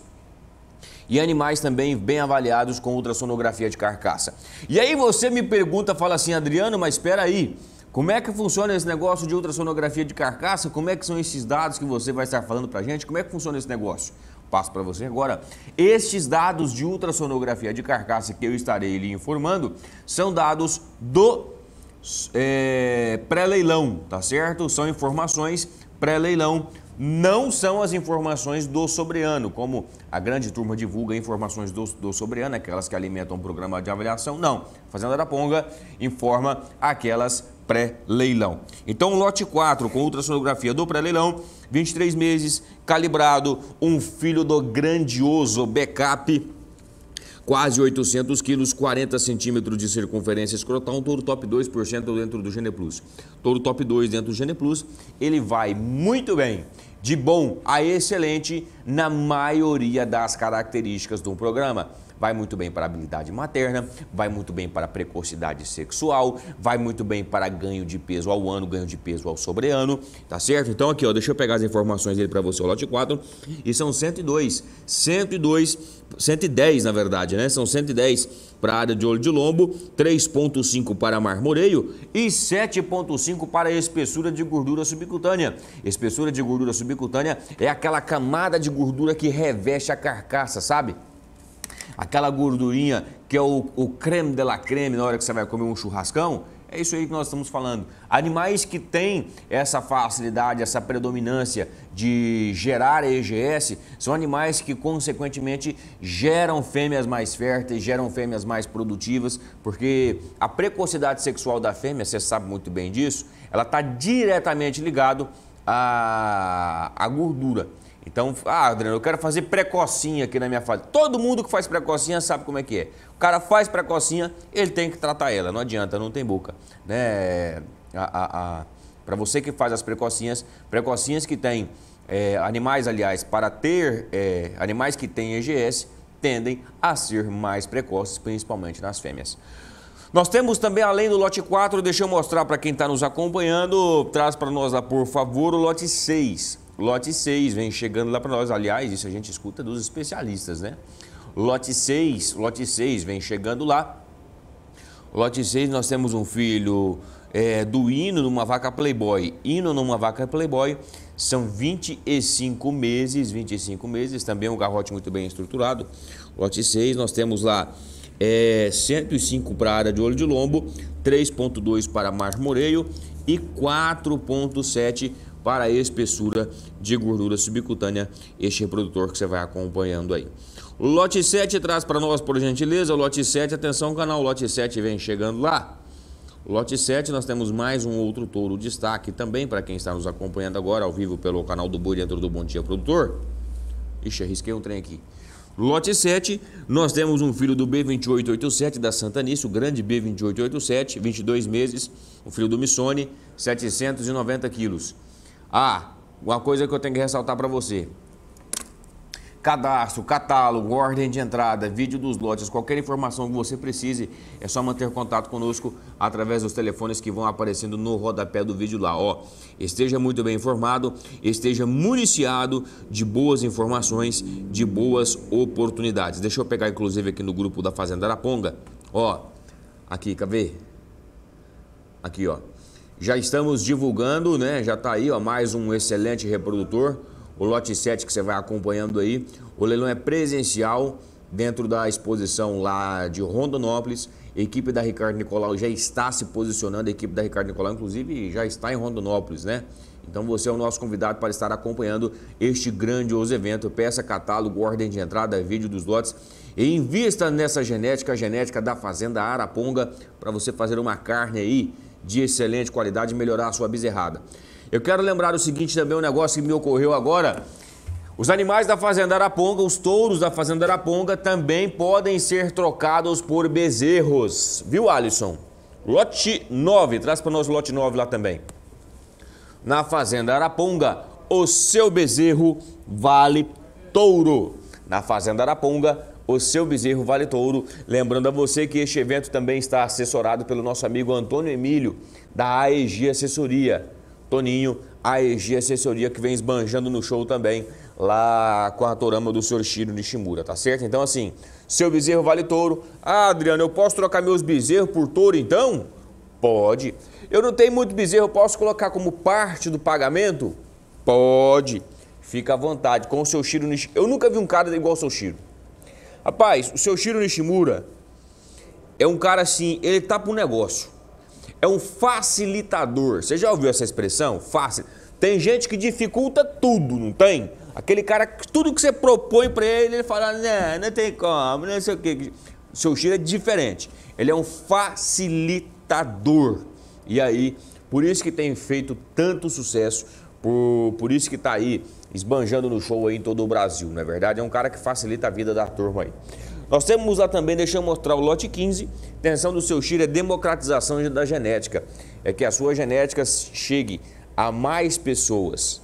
e animais também bem avaliados com ultrassonografia de carcaça. E aí você me pergunta, fala assim, Adriano, mas espera aí, como é que funciona esse negócio de ultrassonografia de carcaça? Como é que são esses dados que você vai estar falando para gente? Como é que funciona esse negócio? Passo para você agora. Estes dados de ultrassonografia de carcaça que eu estarei lhe informando são dados do é, pré-leilão, tá certo? São informações pré-leilão não são as informações do sobreano, como a grande turma divulga informações do, do sobreano, aquelas que alimentam o programa de avaliação. Não, Fazenda Araponga informa aquelas pré-leilão. Então, lote 4 com ultrassonografia do pré-leilão, 23 meses, calibrado, um filho do grandioso backup quase 800 quilos, 40 centímetros de circunferência escrotal, um touro top 2% dentro do Gene Plus. Touro top 2 dentro do Gene Plus, ele vai muito bem de bom a excelente na maioria das características de um programa. Vai muito bem para habilidade materna, vai muito bem para precocidade sexual, vai muito bem para ganho de peso ao ano, ganho de peso ao sobreano, tá certo? Então aqui, ó, deixa eu pegar as informações dele para você, o lote 4, e são 102, 102, 110 na verdade, né? São 110 para a área de Olho de Lombo, 3,5 para marmoreio e 7,5 para espessura de gordura subcutânea. Espessura de gordura subcutânea é aquela camada de gordura que reveste a carcaça, sabe? Aquela gordurinha que é o, o creme de la creme na hora que você vai comer um churrascão é isso aí que nós estamos falando. Animais que têm essa facilidade, essa predominância de gerar EGS, são animais que, consequentemente, geram fêmeas mais férteis, geram fêmeas mais produtivas, porque a precocidade sexual da fêmea, você sabe muito bem disso, ela está diretamente ligada a, a gordura. Então, ah, Adriano, eu quero fazer precocinha aqui na minha fase. Todo mundo que faz precocinha sabe como é que é. O cara faz precocinha, ele tem que tratar ela. Não adianta, não tem boca. Né? Para você que faz as precocinhas, precocinhas que tem é, animais, aliás, para ter é, animais que têm EGS, tendem a ser mais precoces, principalmente nas fêmeas. Nós temos também, além do lote 4, deixa eu mostrar para quem está nos acompanhando, traz para nós lá, por favor, o lote 6. Lote 6 vem chegando lá para nós, aliás, isso a gente escuta dos especialistas, né? Lote 6, lote 6 vem chegando lá. Lote 6 nós temos um filho é, do hino numa vaca Playboy. Hino numa vaca Playboy são 25 meses, 25 meses, também um garrote muito bem estruturado. Lote 6, nós temos lá é, 105 para a área de olho de lombo, 3,2 para marmoreio e 4,7 para a espessura de gordura subcutânea, este reprodutor que você vai acompanhando aí. Lote 7 traz para nós, por gentileza, lote 7, atenção canal, lote 7 vem chegando lá. Lote 7, nós temos mais um outro touro destaque também para quem está nos acompanhando agora ao vivo pelo canal do Boi dentro do Bom Dia Produtor. Ixi, arrisquei um trem aqui. Lote 7, nós temos um filho do B2887 da Santa Nice, o grande B2887, 22 meses, o filho do Missone, 790 quilos. Ah, uma coisa que eu tenho que ressaltar para você: Cadastro, catálogo, ordem de entrada, vídeo dos lotes, qualquer informação que você precise, é só manter contato conosco através dos telefones que vão aparecendo no rodapé do vídeo lá. Ó, esteja muito bem informado, esteja municiado de boas informações, de boas oportunidades. Deixa eu pegar inclusive aqui no grupo da Fazenda Araponga. Ó, aqui, quer ver? Aqui, ó. Já estamos divulgando, né? Já tá aí, ó, mais um excelente reprodutor o lote 7 que você vai acompanhando aí. O leilão é presencial dentro da exposição lá de Rondonópolis. A equipe da Ricardo Nicolau já está se posicionando, a equipe da Ricardo Nicolau, inclusive, já está em Rondonópolis, né? Então você é o nosso convidado para estar acompanhando este grandioso evento. Peça catálogo, ordem de entrada, vídeo dos lotes. E invista nessa genética, a genética da Fazenda Araponga, para você fazer uma carne aí de excelente qualidade e melhorar a sua bezerrada. Eu quero lembrar o seguinte também, um negócio que me ocorreu agora. Os animais da Fazenda Araponga, os touros da Fazenda Araponga, também podem ser trocados por bezerros. Viu, Alisson? Lote 9, traz para nós o lote 9 lá também. Na Fazenda Araponga, o seu bezerro vale touro. Na Fazenda Araponga, o seu bezerro vale touro. Lembrando a você que este evento também está assessorado pelo nosso amigo Antônio Emílio, da AEG Assessoria. Toninho, a EG Assessoria que vem esbanjando no show também lá com a Torama do Sr. Shiro Nishimura, tá certo? Então assim, seu bezerro vale touro. Ah, Adriano, eu posso trocar meus bezerros por touro então? Pode. Eu não tenho muito bezerro, posso colocar como parte do pagamento? Pode. Fica à vontade com o seu Shiro Nishimura. Eu nunca vi um cara igual ao seu Shiro. Rapaz, o seu Shiro Nishimura é um cara assim, ele tá pro negócio é um facilitador. Você já ouviu essa expressão? Fácil. Tem gente que dificulta tudo, não tem? Aquele cara que tudo que você propõe para ele, ele fala, não, não tem como, não sei o quê. O seu cheiro é diferente. Ele é um facilitador. E aí, por isso que tem feito tanto sucesso, por, por isso que está aí esbanjando no show aí em todo o Brasil, não é verdade? É um cara que facilita a vida da turma aí. Nós temos lá também, deixa eu mostrar o lote 15, intenção do seu Chile é democratização da genética. É que a sua genética chegue a mais pessoas.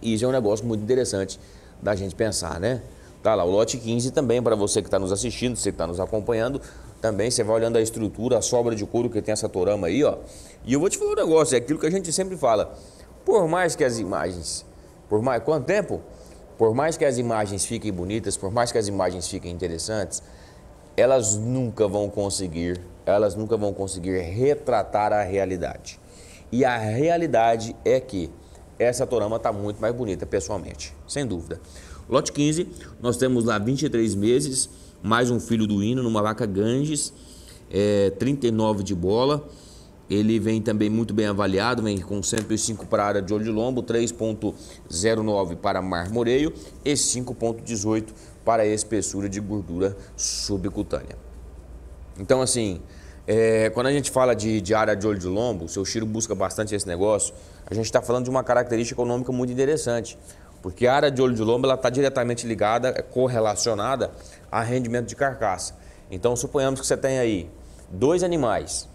E isso é um negócio muito interessante da gente pensar, né? Tá lá, o lote 15 também, para você que está nos assistindo, você que está nos acompanhando, também você vai olhando a estrutura, a sobra de couro que tem essa torama aí, ó. E eu vou te falar um negócio, é aquilo que a gente sempre fala. Por mais que as imagens, por mais quanto tempo? por mais que as imagens fiquem bonitas, por mais que as imagens fiquem interessantes, elas nunca vão conseguir, elas nunca vão conseguir retratar a realidade. E a realidade é que essa Torama está muito mais bonita pessoalmente, sem dúvida. Lote 15, nós temos lá 23 meses, mais um filho do hino numa vaca Ganges, é, 39 de bola, ele vem também muito bem avaliado, vem com 105 para a área de olho de lombo, 3,09 para marmoreio e 5,18 para a espessura de gordura subcutânea. Então, assim, é, quando a gente fala de, de, área de olho de lombo, o seu Chiro busca bastante esse negócio, a gente está falando de uma característica econômica muito interessante, porque a área de olho de lombo está diretamente ligada, é correlacionada a rendimento de carcaça. Então, suponhamos que você tem aí dois animais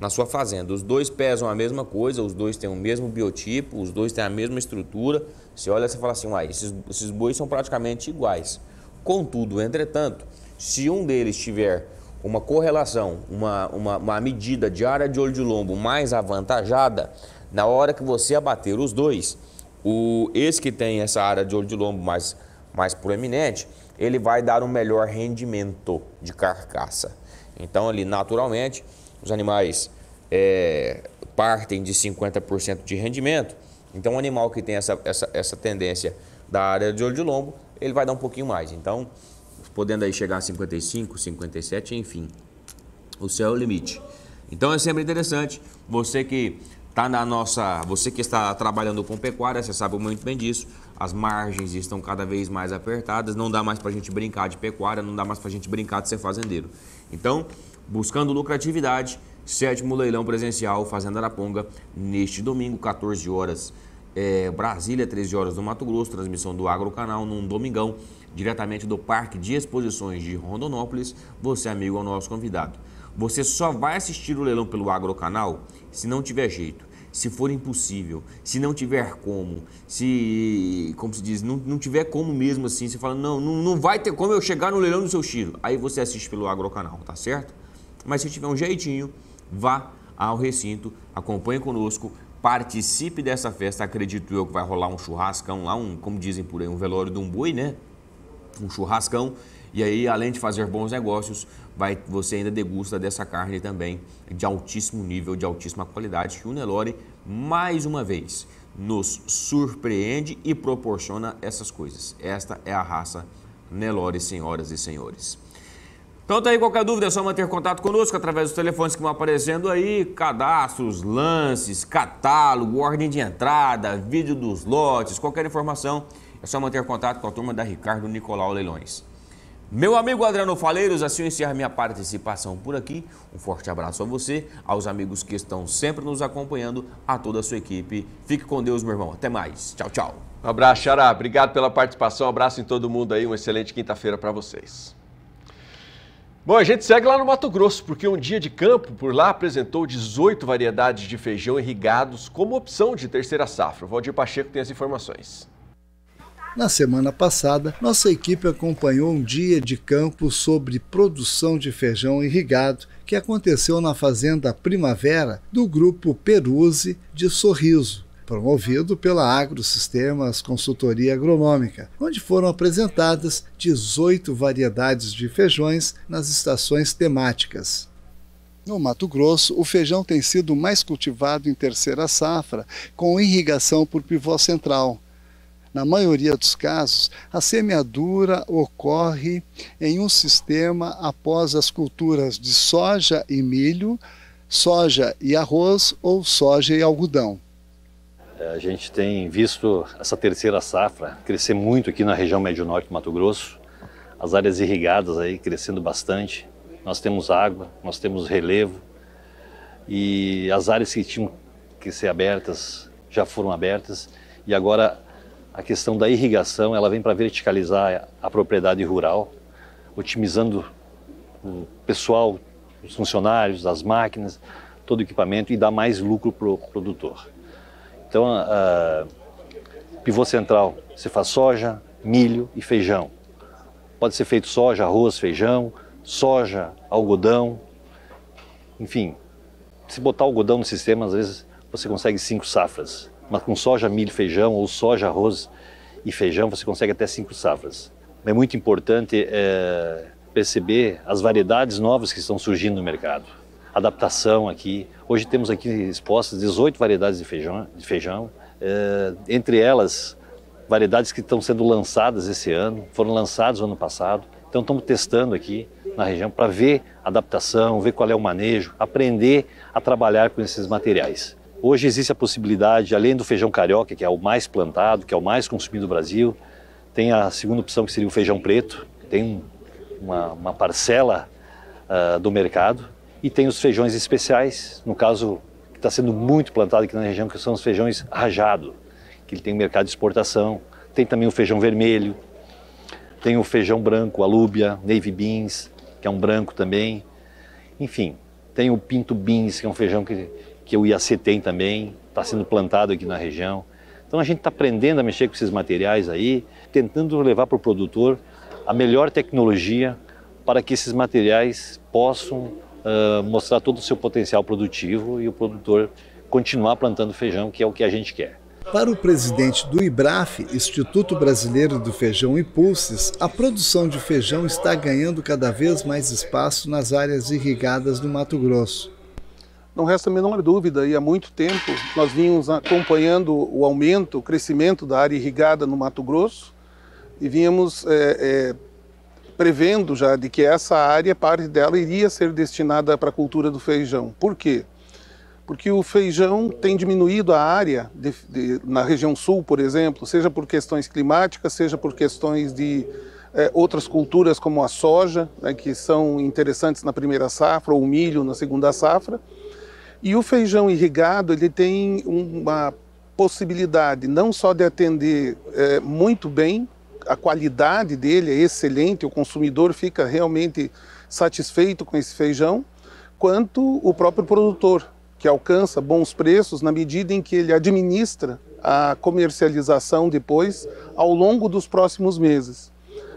na sua fazenda. Os dois pesam a mesma coisa, os dois têm o mesmo biotipo, os dois têm a mesma estrutura. Você olha e fala assim, esses, esses bois são praticamente iguais. Contudo, entretanto, se um deles tiver uma correlação, uma, uma, uma medida de área de olho de lombo mais avantajada, na hora que você abater os dois, o, esse que tem essa área de olho de lombo mais, mais proeminente, ele vai dar um melhor rendimento de carcaça. Então, ali, naturalmente, os animais é, partem de 50% de rendimento. Então, um animal que tem essa, essa, essa tendência da área de olho de lombo, ele vai dar um pouquinho mais. Então, podendo aí chegar a 55, 57, enfim, o céu é o limite. Então, é sempre interessante você que está na nossa, você que está trabalhando com pecuária, você sabe muito bem disso. As margens estão cada vez mais apertadas, não dá mais para a gente brincar de pecuária, não dá mais para a gente brincar de ser fazendeiro. Então, buscando lucratividade. Sétimo leilão presencial Fazenda Araponga neste domingo, 14 horas. É, Brasília, 13 horas do Mato Grosso, transmissão do Agro Canal num domingão, diretamente do Parque de Exposições de Rondonópolis. Você, amigo, é o nosso convidado. Você só vai assistir o leilão pelo Agro Canal se não tiver jeito, se for impossível, se não tiver como, se, como se diz, não, não tiver como mesmo assim. Você fala, não, não, não vai ter como eu chegar no leilão do seu tiro. Aí você assiste pelo Agro Canal, tá certo? Mas se tiver um jeitinho, vá ao recinto, acompanhe conosco, participe dessa festa. Acredito eu que vai rolar um churrascão lá, um, como dizem por aí, um velório de um boi, né? Um churrascão. E aí, além de fazer bons negócios, vai, você ainda degusta dessa carne também de altíssimo nível, de altíssima qualidade, que o Nelore, mais uma vez, nos surpreende e proporciona essas coisas. Esta é a raça Nelore, senhoras e senhores. Então tá aí, qualquer dúvida é só manter contato conosco através dos telefones que vão aparecendo aí, cadastros, lances, catálogo, ordem de entrada, vídeo dos lotes, qualquer informação é só manter contato com a turma da Ricardo Nicolau Leilões. Meu amigo Adriano Faleiros, assim eu encerro minha participação por aqui. Um forte abraço a você, aos amigos que estão sempre nos acompanhando, a toda a sua equipe. Fique com Deus, meu irmão. Até mais. Tchau, tchau. Um abraço, Xará. Obrigado pela participação. Um abraço em todo mundo aí. Uma excelente quinta-feira para vocês. Bom, a gente segue lá no Mato Grosso, porque um dia de campo por lá apresentou 18 variedades de feijão irrigados como opção de terceira safra. O Valdir Pacheco tem as informações. Na semana passada, nossa equipe acompanhou um dia de campo sobre produção de feijão irrigado que aconteceu na Fazenda Primavera do Grupo Peruse de Sorriso promovido pela Agrosistemas Consultoria Agronômica, onde foram apresentadas 18 variedades de feijões nas estações temáticas. No Mato Grosso, o feijão tem sido mais cultivado em terceira safra, com irrigação por pivô central. Na maioria dos casos, a semeadura ocorre em um sistema após as culturas de soja e milho, soja e arroz ou soja e algodão. A gente tem visto essa terceira safra crescer muito aqui na região médio-norte do Mato Grosso, as áreas irrigadas aí crescendo bastante. Nós temos água, nós temos relevo e as áreas que tinham que ser abertas já foram abertas e agora a questão da irrigação ela vem para verticalizar a propriedade rural, otimizando o pessoal, os funcionários, as máquinas, todo o equipamento e dar mais lucro para o produtor. Então, a, ah, a ah, pivô central, você faz soja, milho e feijão. Pode ser feito soja, arroz, feijão, soja, algodão, enfim. Se botar algodão no sistema, às vezes você consegue cinco safras. Mas com soja, milho, feijão ou soja, arroz e feijão, você consegue até cinco safras. É muito importante é, perceber as variedades novas que estão surgindo no mercado adaptação aqui. Hoje temos aqui expostas 18 variedades de feijão, de feijão é, entre elas variedades que estão sendo lançadas esse ano, foram lançadas no ano passado. Então estamos testando aqui na região para ver a adaptação, ver qual é o manejo, aprender a trabalhar com esses materiais. Hoje existe a possibilidade, além do feijão carioca, que é o mais plantado, que é o mais consumido no Brasil, tem a segunda opção que seria o feijão preto, tem uma, uma parcela uh, do mercado, e tem os feijões especiais, no caso, que está sendo muito plantado aqui na região, que são os feijões rajado, que ele tem mercado de exportação. Tem também o feijão vermelho, tem o feijão branco, alúbia, navy beans, que é um branco também. Enfim, tem o pinto beans, que é um feijão que, que o IAC tem também, está sendo plantado aqui na região. Então a gente está aprendendo a mexer com esses materiais aí, tentando levar para o produtor a melhor tecnologia para que esses materiais possam uh, mostrar todo o seu potencial produtivo e o produtor continuar plantando feijão, que é o que a gente quer. Para o presidente do IBRAF, Instituto Brasileiro do Feijão e Pulses, a produção de feijão está ganhando cada vez mais espaço nas áreas irrigadas do Mato Grosso. Não resta a menor dúvida, e há muito tempo nós vínhamos acompanhando o aumento, o crescimento da área irrigada no Mato Grosso e vínhamos é, é, prevendo já de que essa área, parte dela, iria ser destinada para a cultura do feijão. Por quê? Porque o feijão tem diminuído a área de, de, na região sul, por exemplo, seja por questões climáticas, seja por questões de é, outras culturas como a soja, né, que são interessantes na primeira safra, ou o milho na segunda safra. E o feijão irrigado ele tem uma possibilidade não só de atender é, muito bem a qualidade dele é excelente, o consumidor fica realmente satisfeito com esse feijão, quanto o próprio produtor, que alcança bons preços na medida em que ele administra a comercialização depois ao longo dos próximos meses.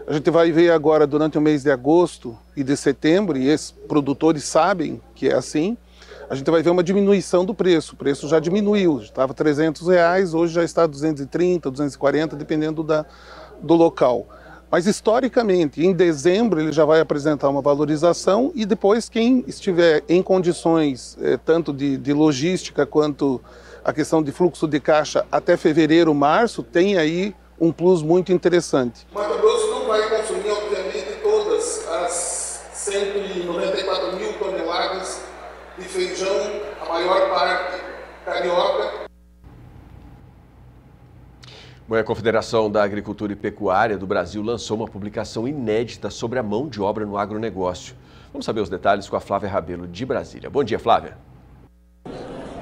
A gente vai ver agora durante o mês de agosto e de setembro, e esses produtores sabem que é assim, a gente vai ver uma diminuição do preço. O preço já diminuiu, estava 300 reais, hoje já está 230, 240, dependendo da, do local. Mas historicamente, em dezembro ele já vai apresentar uma valorização e depois quem estiver em condições eh, tanto de, de, logística quanto a questão de fluxo de caixa até fevereiro, março, tem aí um plus muito interessante. Mato Grosso não vai consumir, obviamente, todas as 194 mil toneladas de feijão, a maior parte carioca, Bom, a Confederação da Agricultura e Pecuária do Brasil lançou uma publicação inédita sobre a mão de obra no agronegócio. Vamos saber os detalhes com a Flávia Rabelo, de Brasília. Bom dia, Flávia.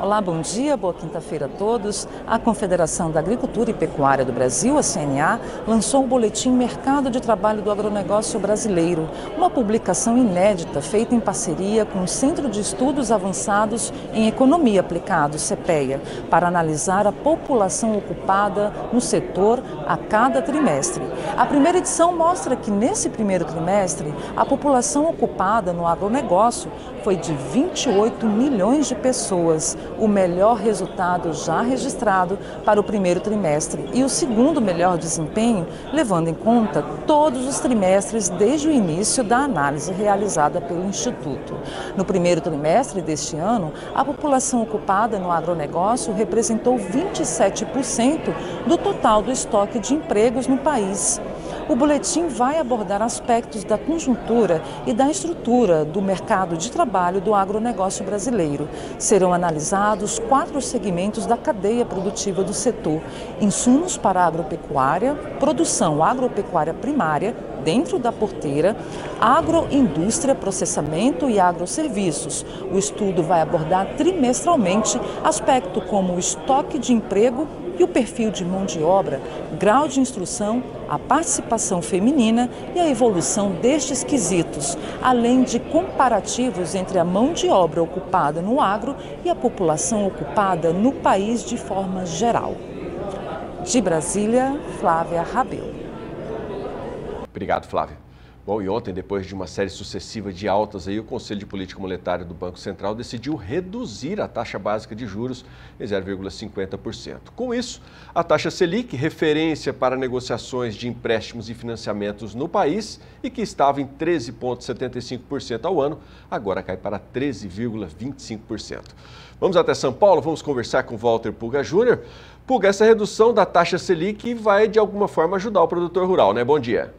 Olá, bom dia, boa quinta-feira a todos. A Confederação da Agricultura e Pecuária do Brasil, a CNA, lançou o boletim Mercado de Trabalho do Agronegócio Brasileiro, uma publicação inédita feita em parceria com o Centro de Estudos Avançados em Economia Aplicada, CEPEA, para analisar a população ocupada no setor a cada trimestre. A primeira edição mostra que nesse primeiro trimestre, a população ocupada no agronegócio foi de 28 milhões de pessoas, o melhor resultado já registrado para o primeiro trimestre e o segundo melhor desempenho, levando em conta todos os trimestres desde o início da análise realizada pelo Instituto. No primeiro trimestre deste ano, a população ocupada no agronegócio representou 27% do total do estoque de empregos no país. O boletim vai abordar aspectos da conjuntura e da estrutura do mercado de trabalho do agronegócio brasileiro. Serão analisados quatro segmentos da cadeia produtiva do setor: insumos para a agropecuária, produção agropecuária primária, dentro da porteira, agroindústria, processamento e agroserviços. O estudo vai abordar trimestralmente aspectos como o estoque de emprego e o perfil de mão de obra, grau de instrução a participação feminina e a evolução destes quesitos, além de comparativos entre a mão de obra ocupada no agro e a população ocupada no país de forma geral. De Brasília, Flávia Rabelo. Obrigado, Flávia. Bom, e ontem, depois de uma série sucessiva de altas, aí, o Conselho de Política Monetária do Banco Central decidiu reduzir a taxa básica de juros em 0,50%. Com isso, a taxa Selic, referência para negociações de empréstimos e financiamentos no país e que estava em 13,75% ao ano, agora cai para 13,25%. Vamos até São Paulo, vamos conversar com Walter Puga Júnior. Puga, essa redução da taxa Selic vai de alguma forma ajudar o produtor rural, né? Bom dia.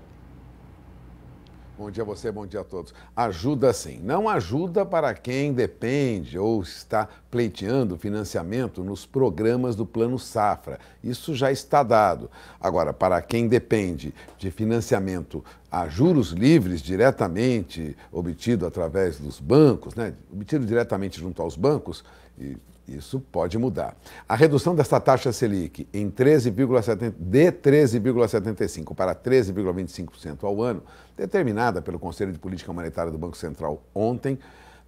Bom dia a você, bom dia a todos. Ajuda sim, não ajuda para quem depende ou está pleiteando financiamento nos programas do Plano Safra. Isso já está dado. Agora, para quem depende de financiamento a juros livres diretamente obtido através dos bancos, né? obtido diretamente junto aos bancos, e isso pode mudar. A redução desta taxa Selic em 13,70, de 13,75 para 13,25% ao ano determinada pelo Conselho de Política Monetária do Banco Central ontem,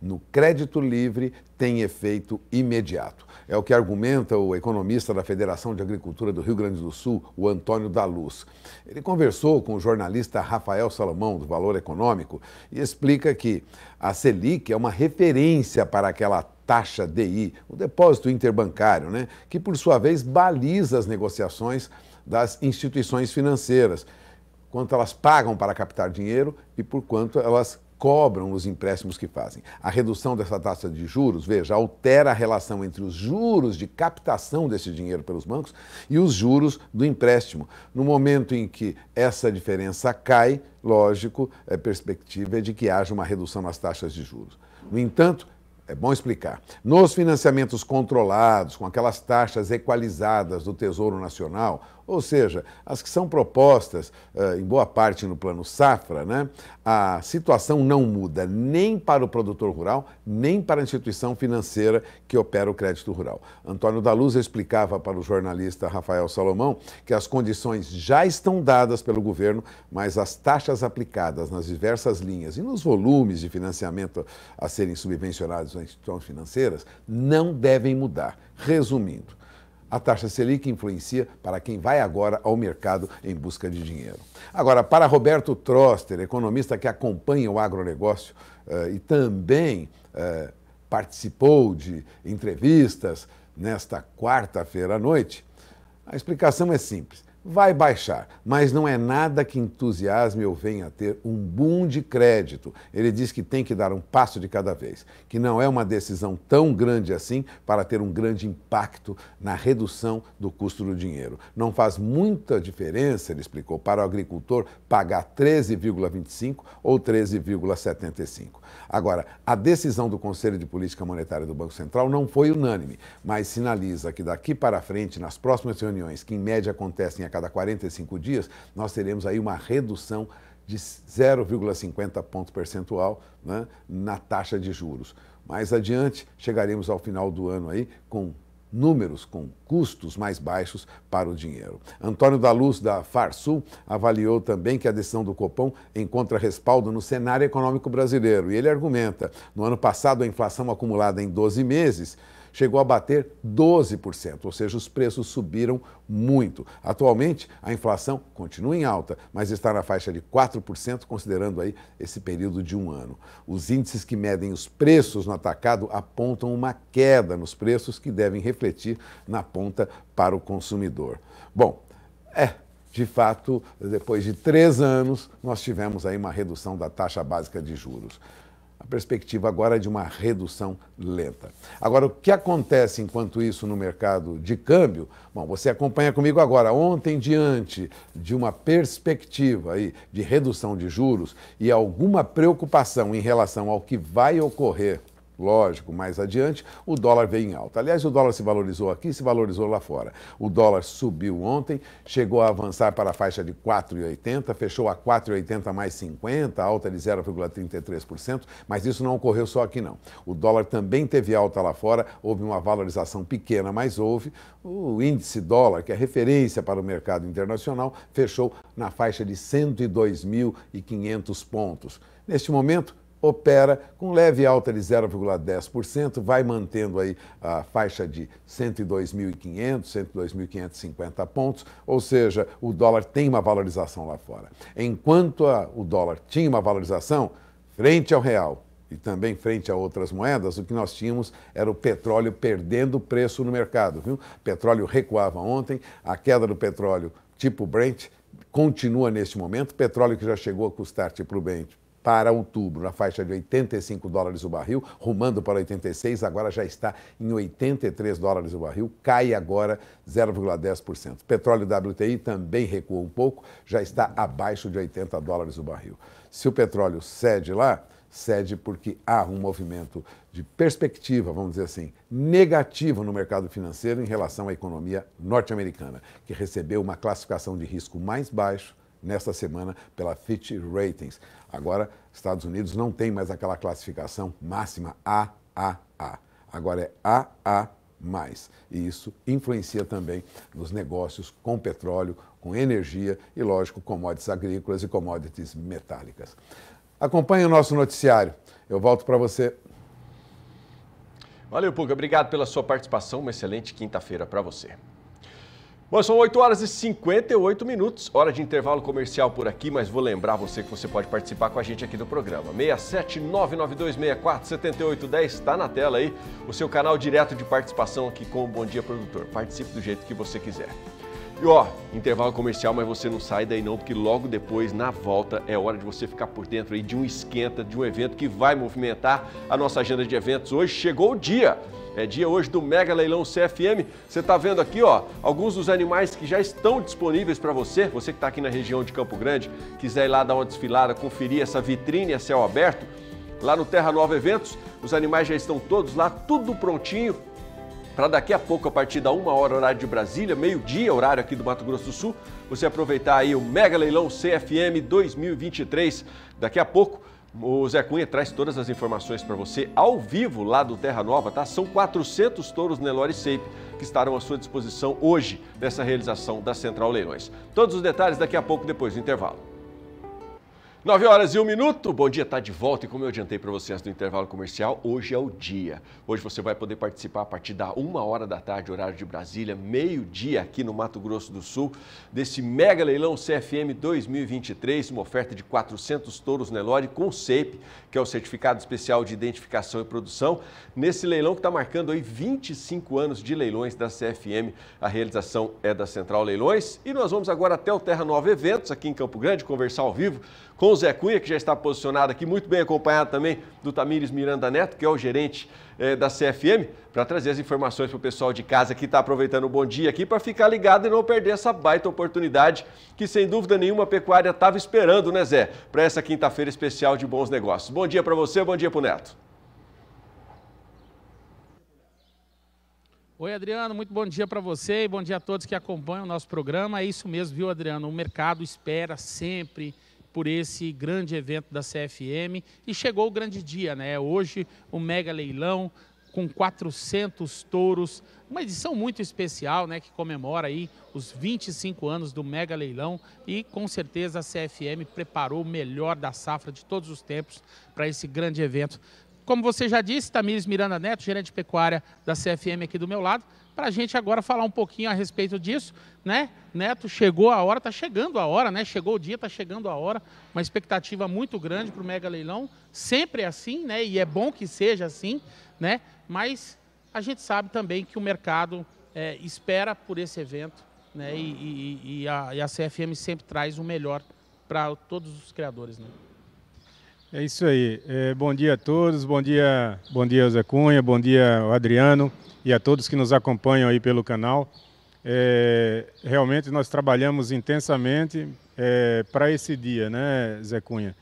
no crédito livre tem efeito imediato. É o que argumenta o economista da Federação de Agricultura do Rio Grande do Sul, o Antônio da Luz. Ele conversou com o jornalista Rafael Salomão, do Valor Econômico, e explica que a Selic é uma referência para aquela taxa DI, o depósito interbancário, né? que por sua vez baliza as negociações das instituições financeiras quanto elas pagam para captar dinheiro e por quanto elas cobram os empréstimos que fazem. A redução dessa taxa de juros, veja, altera a relação entre os juros de captação desse dinheiro pelos bancos e os juros do empréstimo. No momento em que essa diferença cai, lógico, a é perspectiva é de que haja uma redução nas taxas de juros. No entanto, é bom explicar. Nos financiamentos controlados, com aquelas taxas equalizadas do Tesouro Nacional, ou seja, as que são propostas, eh, em boa parte no plano safra, né, a situação não muda nem para o produtor rural, nem para a instituição financeira que opera o crédito rural. Antônio da Luz explicava para o jornalista Rafael Salomão que as condições já estão dadas pelo governo, mas as taxas aplicadas nas diversas linhas e nos volumes de financiamento a serem subvencionados às instituições financeiras não devem mudar. Resumindo, a taxa Selic influencia para quem vai agora ao mercado em busca de dinheiro. Agora, para Roberto Troster, economista que acompanha o agronegócio uh, e também uh, participou de entrevistas nesta quarta-feira à noite, a explicação é simples vai baixar, mas não é nada que entusiasme ou venha a ter um boom de crédito. Ele diz que tem que dar um passo de cada vez, que não é uma decisão tão grande assim para ter um grande impacto na redução do custo do dinheiro. Não faz muita diferença, ele explicou, para o agricultor pagar 13,25 ou 13,75. Agora, a decisão do Conselho de Política Monetária do Banco Central não foi unânime, mas sinaliza que daqui para frente, nas próximas reuniões, que em média acontecem a cada 45 dias, nós teremos aí uma redução de 0,50 ponto percentual né, na taxa de juros. Mais adiante, chegaremos ao final do ano aí com números com custos mais baixos para o dinheiro. Antônio da Luz, da Farsul, avaliou também que a decisão do Copom encontra respaldo no cenário econômico brasileiro. E ele argumenta: no ano passado, a inflação acumulada em 12 meses chegou a bater 12%, ou seja, os preços subiram muito. Atualmente, a inflação continua em alta, mas está na faixa de 4%, considerando aí esse período de um ano. Os índices que medem os preços no atacado apontam uma queda nos preços que devem refletir na ponta para o consumidor. Bom, é, de fato, depois de três anos, nós tivemos aí uma redução da taxa básica de juros. A perspectiva agora é de uma redução lenta. Agora, o que acontece enquanto isso no mercado de câmbio? Bom, você acompanha comigo agora. Ontem, diante de uma perspectiva aí de redução de juros e alguma preocupação em relação ao que vai ocorrer Lógico, mais adiante, o dólar veio em alta. Aliás, o dólar se valorizou aqui, se valorizou lá fora. O dólar subiu ontem, chegou a avançar para a faixa de 4,80, fechou a 4,80 mais 50, alta de 0,33%, mas isso não ocorreu só aqui não. O dólar também teve alta lá fora, houve uma valorização pequena, mas houve. O índice dólar, que é referência para o mercado internacional, fechou na faixa de 102.500 pontos. Neste momento, opera com leve alta de 0,10%, vai mantendo aí a faixa de 102.500, 102.550 pontos, ou seja, o dólar tem uma valorização lá fora. Enquanto a, o dólar tinha uma valorização frente ao real, e também frente a outras moedas, o que nós tínhamos era o petróleo perdendo preço no mercado. Viu? petróleo recuava ontem, a queda do petróleo tipo Brent continua neste momento, petróleo que já chegou a custar tipo Brent para outubro, na faixa de 85 dólares o barril, rumando para 86, agora já está em 83 dólares o barril, cai agora 0,10%. Petróleo WTI também recuou um pouco, já está abaixo de 80 dólares o barril. Se o petróleo cede lá, cede porque há um movimento de perspectiva, vamos dizer assim, negativo no mercado financeiro em relação à economia norte-americana, que recebeu uma classificação de risco mais baixo nesta semana pela Fitch Ratings. Agora, Estados Unidos não tem mais aquela classificação máxima AAA. Agora é AA mais. E isso influencia também nos negócios com petróleo, com energia e, lógico, commodities agrícolas e commodities metálicas. Acompanhe o nosso noticiário. Eu volto para você. Valeu, Puga. Obrigado pela sua participação. Uma excelente quinta-feira para você. Bom, são 8 horas e 58 minutos, hora de intervalo comercial por aqui, mas vou lembrar você que você pode participar com a gente aqui do programa. 67992647810 está na tela aí, o seu canal direto de participação aqui com o Bom Dia Produtor. Participe do jeito que você quiser. E ó, intervalo comercial, mas você não sai daí não, porque logo depois, na volta, é hora de você ficar por dentro aí de um esquenta, de um evento que vai movimentar a nossa agenda de eventos. Hoje chegou o dia! É dia hoje do Mega Leilão CFM. Você está vendo aqui, ó, alguns dos animais que já estão disponíveis para você. Você que está aqui na região de Campo Grande, quiser ir lá dar uma desfilada, conferir essa vitrine a céu aberto, lá no Terra Nova Eventos, os animais já estão todos lá, tudo prontinho. Para daqui a pouco, a partir da uma hora, horário de Brasília, meio-dia, horário aqui do Mato Grosso do Sul, você aproveitar aí o Mega Leilão CFM 2023. Daqui a pouco, o Zé Cunha traz todas as informações para você ao vivo lá do Terra Nova, tá? São 400 touros Nelore Seip que estarão à sua disposição hoje nessa realização da Central Leilões. Todos os detalhes daqui a pouco, depois do intervalo. 9 horas e um minuto. Bom dia, tá de volta. E como eu adiantei para vocês no intervalo comercial, hoje é o dia. Hoje você vai poder participar a partir da uma hora da tarde, horário de Brasília, meio-dia aqui no Mato Grosso do Sul, desse mega leilão CFM 2023, uma oferta de 400 touros Nelore com CEP, que é o Certificado Especial de Identificação e Produção, nesse leilão que está marcando aí 25 anos de leilões da CFM. A realização é da Central Leilões. E nós vamos agora até o Terra Nova Eventos, aqui em Campo Grande, conversar ao vivo com Zé Cunha, que já está posicionado aqui, muito bem acompanhado também do Tamires Miranda Neto, que é o gerente eh, da CFM, para trazer as informações para o pessoal de casa que está aproveitando o bom dia aqui, para ficar ligado e não perder essa baita oportunidade que, sem dúvida nenhuma, a pecuária estava esperando, né, Zé, para essa quinta-feira especial de bons negócios. Bom dia para você, bom dia para o Neto. Oi, Adriano, muito bom dia para você e bom dia a todos que acompanham o nosso programa. É isso mesmo, viu, Adriano? O mercado espera sempre por esse grande evento da CFM e chegou o grande dia, né? Hoje o um mega leilão com 400 touros, uma edição muito especial, né, que comemora aí os 25 anos do Mega Leilão e com certeza a CFM preparou o melhor da safra de todos os tempos para esse grande evento. Como você já disse, Tamires Miranda Neto, gerente de pecuária da CFM aqui do meu lado, para a gente agora falar um pouquinho a respeito disso, né? Neto, chegou a hora, está chegando a hora, né? Chegou o dia, está chegando a hora. Uma expectativa muito grande para o Mega Leilão, sempre é assim, né? E é bom que seja assim, né? Mas a gente sabe também que o mercado é, espera por esse evento, né? E, e, e, a, e a CFM sempre traz o melhor para todos os criadores, né? É isso aí. É, bom dia a todos, bom dia, bom dia Zé Cunha, bom dia Adriano e a todos que nos acompanham aí pelo canal. É, realmente nós trabalhamos intensamente é, para esse dia, né, Zé Cunha?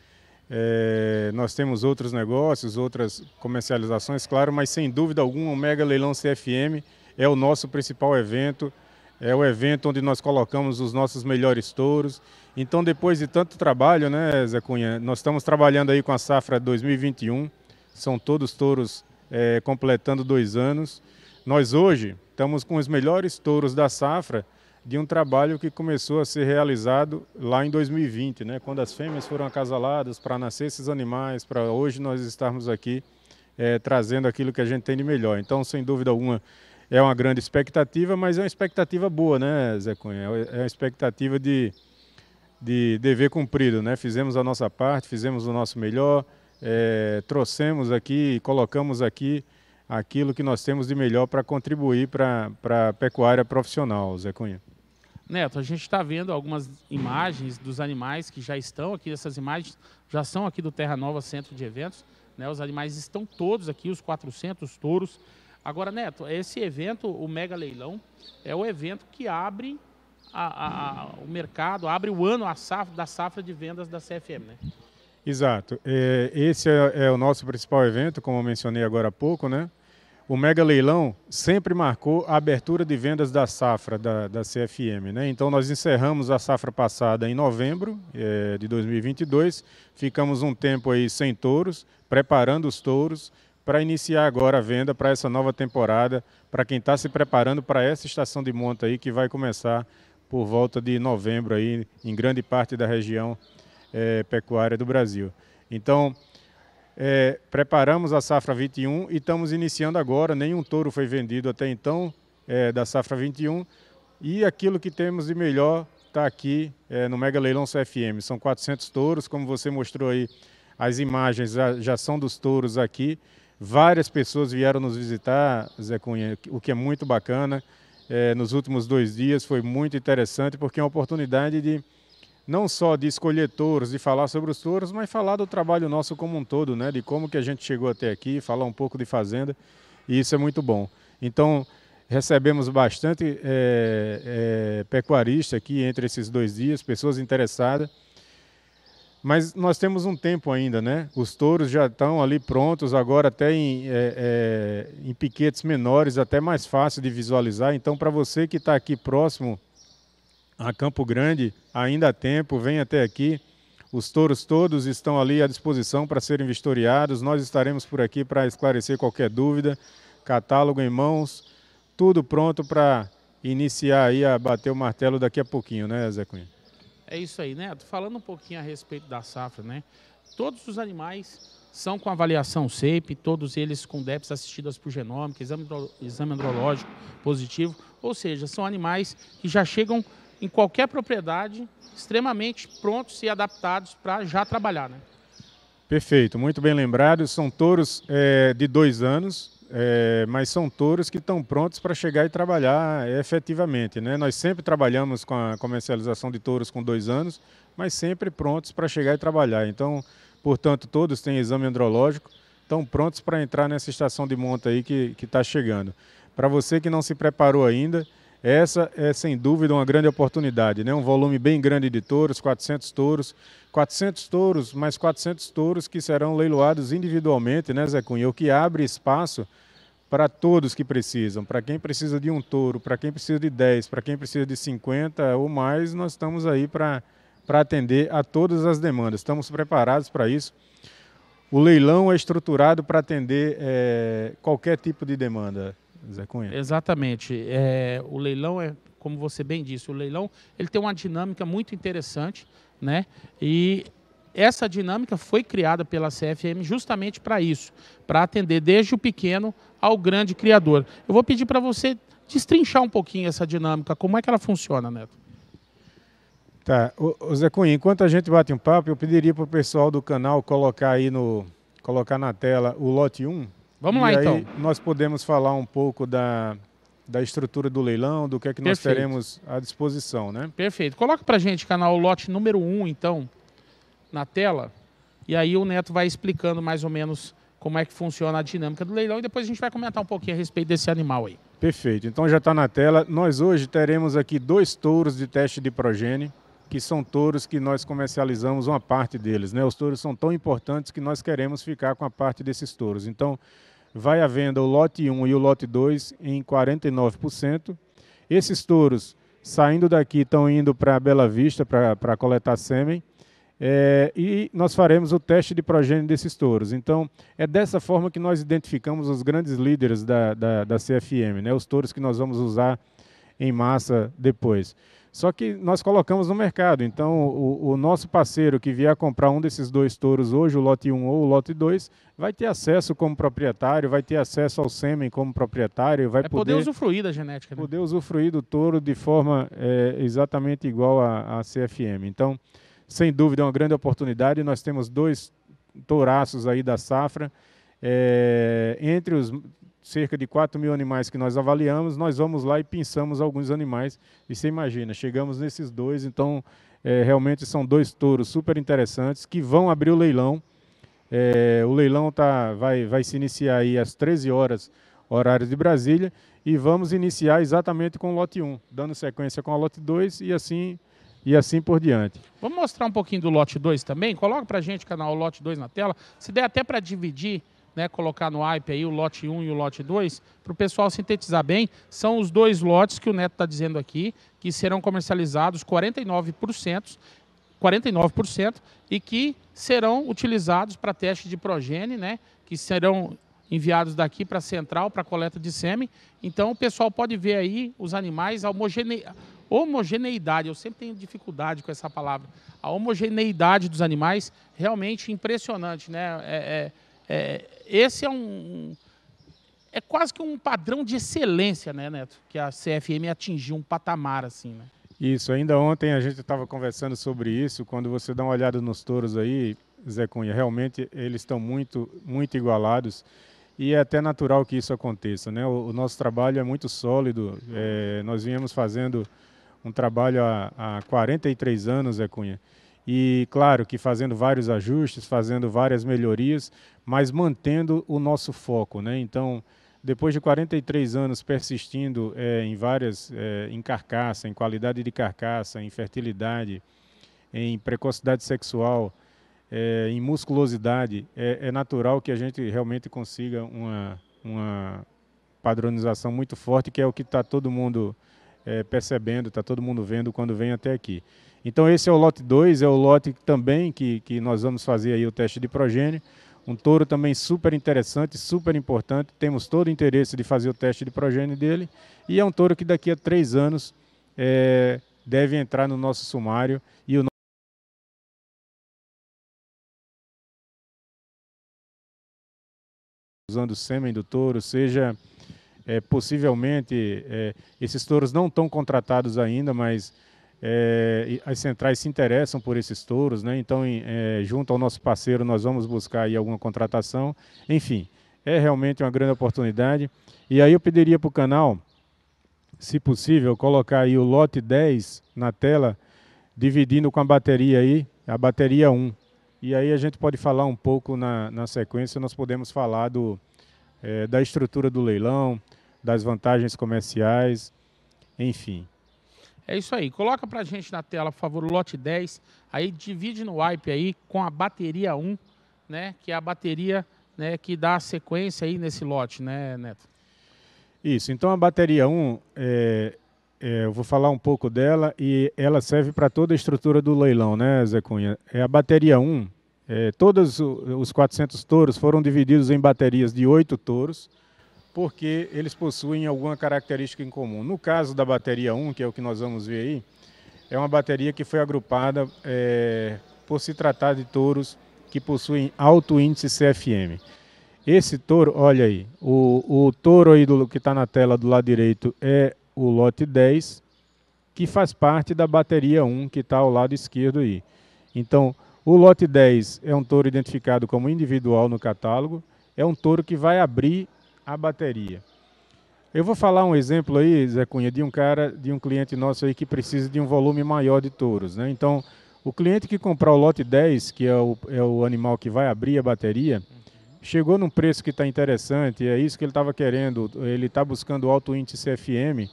É, nós temos outros negócios, outras comercializações, claro, mas sem dúvida alguma o Mega Leilão CFM é o nosso principal evento, é o evento onde nós colocamos os nossos melhores touros então, depois de tanto trabalho, né, Zé Cunha, nós estamos trabalhando aí com a safra 2021, são todos touros é, completando dois anos. Nós hoje estamos com os melhores touros da safra de um trabalho que começou a ser realizado lá em 2020, né, quando as fêmeas foram acasaladas para nascer esses animais, para hoje nós estarmos aqui é, trazendo aquilo que a gente tem de melhor. Então, sem dúvida alguma, é uma grande expectativa, mas é uma expectativa boa, né, Zé Cunha? É uma expectativa de de dever cumprido, né? Fizemos a nossa parte, fizemos o nosso melhor, é, trouxemos aqui, colocamos aqui aquilo que nós temos de melhor para contribuir para a pecuária profissional, Zé Cunha. Neto, a gente está vendo algumas imagens dos animais que já estão aqui, essas imagens já são aqui do Terra Nova Centro de Eventos, né? Os animais estão todos aqui, os 400 touros. Agora, Neto, esse evento, o Mega Leilão, é o evento que abre a, a, o mercado, abre o ano a safra, da safra de vendas da CFM, né? Exato. É, esse é, é, o nosso principal evento, como eu mencionei agora há pouco, né? O Mega Leilão sempre marcou a abertura de vendas da safra da, da CFM, né? Então nós encerramos a safra passada em novembro é, de 2022, ficamos um tempo aí sem touros, preparando os touros para iniciar agora a venda para essa nova temporada, para quem está se preparando para essa estação de monta aí que vai começar por volta de novembro aí em grande parte da região é, pecuária do Brasil. Então, é, preparamos a safra 21 e estamos iniciando agora. Nenhum touro foi vendido até então é, da safra 21 e aquilo que temos de melhor está aqui é, no Mega Leilão CFM. São 400 touros, como você mostrou aí, as imagens já, já são dos touros aqui. Várias pessoas vieram nos visitar, Zé Cunha, o que é muito bacana é, nos últimos dois dias. Foi muito interessante porque é uma oportunidade de não só de escolher touros, de falar sobre os touros, mas falar do trabalho nosso como um todo, né? De como que a gente chegou até aqui, falar um pouco de fazenda e isso é muito bom. Então recebemos bastante é, é, pecuarista aqui entre esses dois dias, pessoas interessadas. Mas nós temos um tempo ainda, né? Os touros já estão ali prontos, agora até em, é, é, em piquetes menores, até mais fácil de visualizar. Então, para você que está aqui próximo a Campo Grande, ainda há tempo, vem até aqui. Os touros todos estão ali à disposição para serem vistoriados. Nós estaremos por aqui para esclarecer qualquer dúvida. Catálogo em mãos, tudo pronto para iniciar aí a bater o martelo daqui a pouquinho, né, Zé Cunha? É isso aí, né? Falando um pouquinho a respeito da safra, né? Todos os animais são com avaliação SEIP, todos eles com DEPs assistidas por genômica, exame, exame andrológico positivo, ou seja, são animais que já chegam em qualquer propriedade extremamente prontos e adaptados para já trabalhar, né? Perfeito, muito bem lembrado. São touros é, de dois anos, é, mas são touros que estão prontos para chegar e trabalhar efetivamente. Né? Nós sempre trabalhamos com a comercialização de touros com dois anos, mas sempre prontos para chegar e trabalhar. Então, portanto, todos têm exame andrológico, estão prontos para entrar nessa estação de monta aí que está chegando. Para você que não se preparou ainda, essa é sem dúvida uma grande oportunidade, né? Um volume bem grande de touros, 400 touros, 400 touros, mais 400 touros que serão leiloados individualmente, né, Zé Cunha? O que abre espaço para todos que precisam, para quem precisa de um touro, para quem precisa de 10, para quem precisa de 50 ou mais, nós estamos aí para atender a todas as demandas, estamos preparados para isso. O leilão é estruturado para atender é, qualquer tipo de demanda, Zé Cunha. Exatamente. É, o leilão é, como você bem disse, o leilão ele tem uma dinâmica muito interessante, né? E essa dinâmica foi criada pela CFM justamente para isso, para atender desde o pequeno ao grande criador. Eu vou pedir para você destrinchar um pouquinho essa dinâmica, como é que ela funciona, Neto? Tá, o Zé Cunha, enquanto a gente bate um papo, eu pediria para o pessoal do canal colocar aí no colocar na tela o lote 1. Vamos lá aí então. Nós podemos falar um pouco da, da estrutura do leilão, do que é que Perfeito. nós teremos à disposição, né? Perfeito. Coloca para gente canal lote número 1, então na tela e aí o Neto vai explicando mais ou menos como é que funciona a dinâmica do leilão e depois a gente vai comentar um pouquinho a respeito desse animal aí. Perfeito, então já está na tela. Nós hoje teremos aqui dois touros de teste de progênie, que são touros que nós comercializamos uma parte deles. Né? Os touros são tão importantes que nós queremos ficar com a parte desses touros. Então, vai à venda o lote 1 e o lote 2 em 49%. Esses touros, saindo daqui, estão indo para Bela Vista para coletar sêmen é, e nós faremos o teste de progênio desses touros. Então, é dessa forma que nós identificamos os grandes líderes da, da, da CFM, né? os touros que nós vamos usar em massa depois. Só que nós colocamos no mercado, então o, o nosso parceiro que vier comprar um desses dois touros hoje, o lote 1 ou o lote 2, vai ter acesso como proprietário, vai ter acesso ao sêmen como proprietário, vai é poder, poder usufruir da genética. Né? Poder usufruir do touro de forma é, exatamente igual à CFM. Então, sem dúvida é uma grande oportunidade. Nós temos dois touraços aí da safra. É, entre os cerca de 4 mil animais que nós avaliamos, nós vamos lá e pinçamos alguns animais. E você imagina, chegamos nesses dois, então é, realmente são dois touros super interessantes que vão abrir o leilão. É, o leilão tá, vai, vai se iniciar aí às 13 horas, horário de Brasília, e vamos iniciar exatamente com o lote 1, dando sequência com o lote 2 e assim e assim por diante. Vamos mostrar um pouquinho do lote 2 também? Coloca para gente, canal, o lote 2 na tela. Se der até para dividir, né, colocar no hype aí o lote 1 um e o lote 2, para o pessoal sintetizar bem, são os dois lotes que o Neto está dizendo aqui, que serão comercializados 49%, 49% e que serão utilizados para teste de progene, né, que serão enviados daqui para a central para coleta de sêmen. Então o pessoal pode ver aí os animais homogene homogeneidade, eu sempre tenho dificuldade com essa palavra, a homogeneidade dos animais, realmente impressionante, né? É, é, é, esse é um, é quase que um padrão de excelência, né, Neto? Que a CFM atingiu um patamar assim, né? Isso, ainda ontem a gente estava conversando sobre isso, quando você dá uma olhada nos touros aí, Zé Cunha, realmente eles estão muito, muito igualados e é até natural que isso aconteça, né? O, o nosso trabalho é muito sólido, é, nós viemos fazendo um trabalho há, há 43 anos, Zé Cunha. E claro que fazendo vários ajustes, fazendo várias melhorias, mas mantendo o nosso foco. Né? Então, depois de 43 anos persistindo é, em várias, é, em carcaça, em qualidade de carcaça, em fertilidade, em precocidade sexual, é, em musculosidade, é, é natural que a gente realmente consiga uma, uma padronização muito forte, que é o que está todo mundo é, percebendo, está todo mundo vendo quando vem até aqui. Então esse é o lote 2, é o lote também que, que nós vamos fazer aí o teste de progênio. Um touro também super interessante, super importante. Temos todo o interesse de fazer o teste de progênio dele. E é um touro que daqui a três anos é, deve entrar no nosso sumário e o usando o sêmen do touro, seja é, possivelmente é, esses touros não estão contratados ainda, mas é, as centrais se interessam por esses touros, né? Então, é, junto ao nosso parceiro, nós vamos buscar aí alguma contratação. Enfim, é realmente uma grande oportunidade. E aí eu pediria para o canal, se possível, colocar aí o lote 10 na tela, dividindo com a bateria aí, a bateria 1. E aí a gente pode falar um pouco na, na sequência, nós podemos falar do, é, da estrutura do leilão, das vantagens comerciais, enfim. É isso aí. Coloca pra gente na tela, por favor, o lote 10. Aí divide no wipe aí com a bateria 1, né? Que é a bateria né, que dá a sequência aí nesse lote, né, Neto? Isso. Então a bateria 1, é, é, eu vou falar um pouco dela e ela serve para toda a estrutura do leilão, né, Zé Cunha? É a bateria 1. É, todos os 400 touros foram divididos em baterias de 8 touros porque eles possuem alguma característica em comum. No caso da bateria 1, que é o que nós vamos ver aí, é uma bateria que foi agrupada é, por se tratar de touros que possuem alto índice CFM. Esse touro, olha aí, o, o touro aí do, que está na tela do lado direito é o lote 10, que faz parte da bateria 1 que está ao lado esquerdo aí. Então, o lote 10 é um touro identificado como individual no catálogo, é um touro que vai abrir a bateria. Eu vou falar um exemplo aí, Zé Cunha, de um cara, de um cliente nosso aí que precisa de um volume maior de touros. Né? Então, o cliente que comprar o lote 10, que é o, é o animal que vai abrir a bateria, chegou num preço que está interessante, é isso que ele estava querendo, ele está buscando alto índice CFM,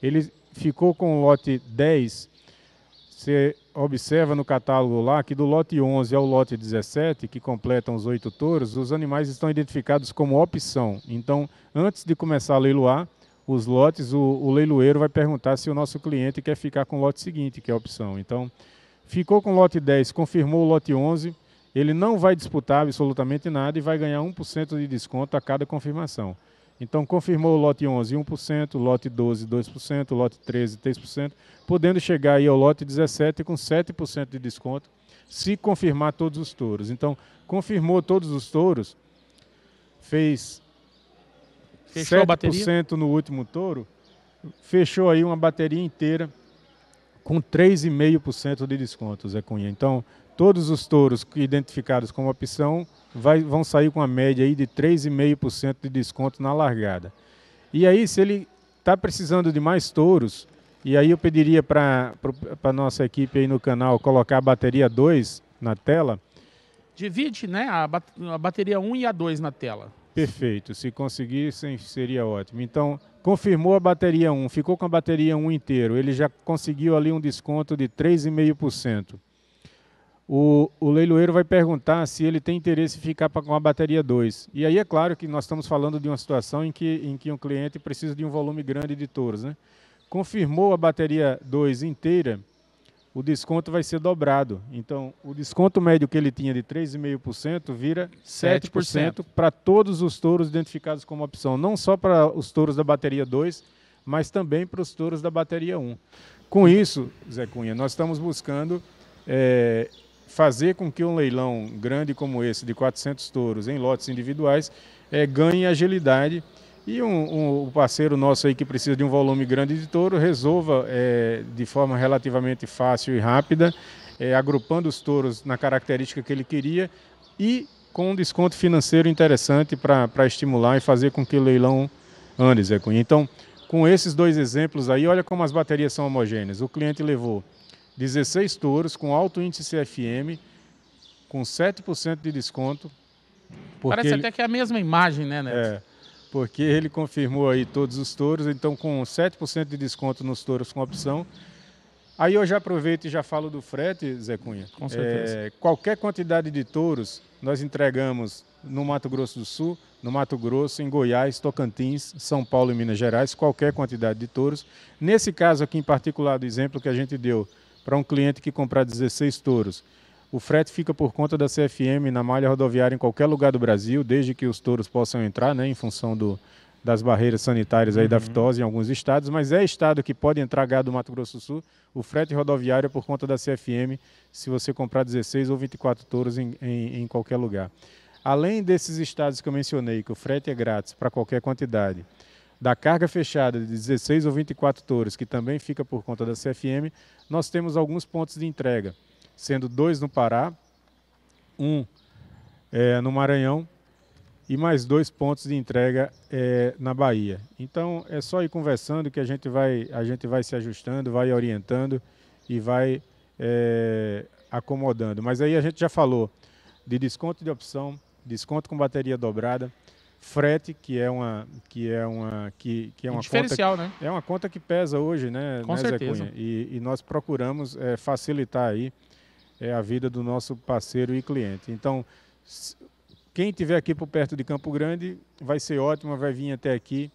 ele ficou com o lote 10, você observa no catálogo lá que do lote 11 ao lote 17, que completam os oito touros, os animais estão identificados como opção. Então, antes de começar a leiloar os lotes, o, o leiloeiro vai perguntar se o nosso cliente quer ficar com o lote seguinte, que é a opção. Então, ficou com o lote 10, confirmou o lote 11, ele não vai disputar absolutamente nada e vai ganhar 1% de desconto a cada confirmação. Então, confirmou o lote 11, 1%, lote 12, 2%, lote 13, 3%, podendo chegar aí ao lote 17 com 7% de desconto, se confirmar todos os touros. Então, confirmou todos os touros, fez fechou 7% no último touro, fechou aí uma bateria inteira com 3,5% de desconto, Zé Cunha. Então, todos os touros identificados como opção vai, vão sair com a média aí de 3,5% de desconto na largada. E aí, se ele está precisando de mais touros, e aí eu pediria para a nossa equipe aí no canal colocar a bateria 2 na tela. Divide né, a, a bateria 1 um e a 2 na tela. Perfeito, se conseguissem seria ótimo. Então, confirmou a bateria 1, ficou com a bateria 1 inteiro, ele já conseguiu ali um desconto de 3,5% o, o leiloeiro vai perguntar se ele tem interesse em ficar com a bateria 2. E aí é claro que nós estamos falando de uma situação em que, em que um cliente precisa de um volume grande de touros. Né? Confirmou a bateria 2 inteira, o desconto vai ser dobrado. Então, o desconto médio que ele tinha de 3,5% vira 7%, 7%. para todos os touros identificados como opção, não só para os touros da bateria 2, mas também para os touros da bateria 1. Com isso, Zé Cunha, nós estamos buscando é, fazer com que um leilão grande como esse, de 400 touros em lotes individuais, é, ganhe agilidade e um, um, parceiro nosso aí que precisa de um volume grande de touro resolva é, de forma relativamente fácil e rápida, é, agrupando os touros na característica que ele queria e com um desconto financeiro interessante para estimular e fazer com que o leilão ande, Zé Cunha. Então, com esses dois exemplos aí, olha como as baterias são homogêneas. O cliente levou 16 touros com alto índice CFM, com 7% de desconto. Parece até que é a mesma imagem, né, Neto? É, porque ele confirmou aí todos os touros, então com 7% de desconto nos touros com opção. Aí eu já aproveito e já falo do frete, Zé Cunha. Com certeza. É, qualquer quantidade de touros nós entregamos no Mato Grosso do Sul, no Mato Grosso, em Goiás, Tocantins, São Paulo e Minas Gerais, qualquer quantidade de touros. Nesse caso aqui em particular, do exemplo que a gente deu para um cliente que comprar 16 touros. O frete fica por conta da CFM na malha rodoviária em qualquer lugar do Brasil, desde que os touros possam entrar, né, em função do, das barreiras sanitárias aí uhum. da fitose em alguns estados, mas é estado que pode entrar gado do Mato Grosso do Sul, o frete rodoviário é por conta da CFM, se você comprar 16 ou 24 touros em, em, em qualquer lugar. Além desses estados que eu mencionei, que o frete é grátis para qualquer quantidade, da carga fechada de 16 ou 24 touros, que também fica por conta da CFM, nós temos alguns pontos de entrega, sendo dois no Pará, um é, no Maranhão e mais dois pontos de entrega é, na Bahia. Então é só ir conversando que a gente vai, a gente vai se ajustando, vai orientando e vai é, acomodando. Mas aí a gente já falou de desconto de opção, desconto com bateria dobrada, frete, que é uma que é uma que, que é uma diferencial, conta, né? É uma conta que pesa hoje, né? Com né, certeza. E, e, nós procuramos é, facilitar aí é, a vida do nosso parceiro e cliente. Então, quem tiver aqui por perto de Campo Grande vai ser ótimo, vai vir até aqui.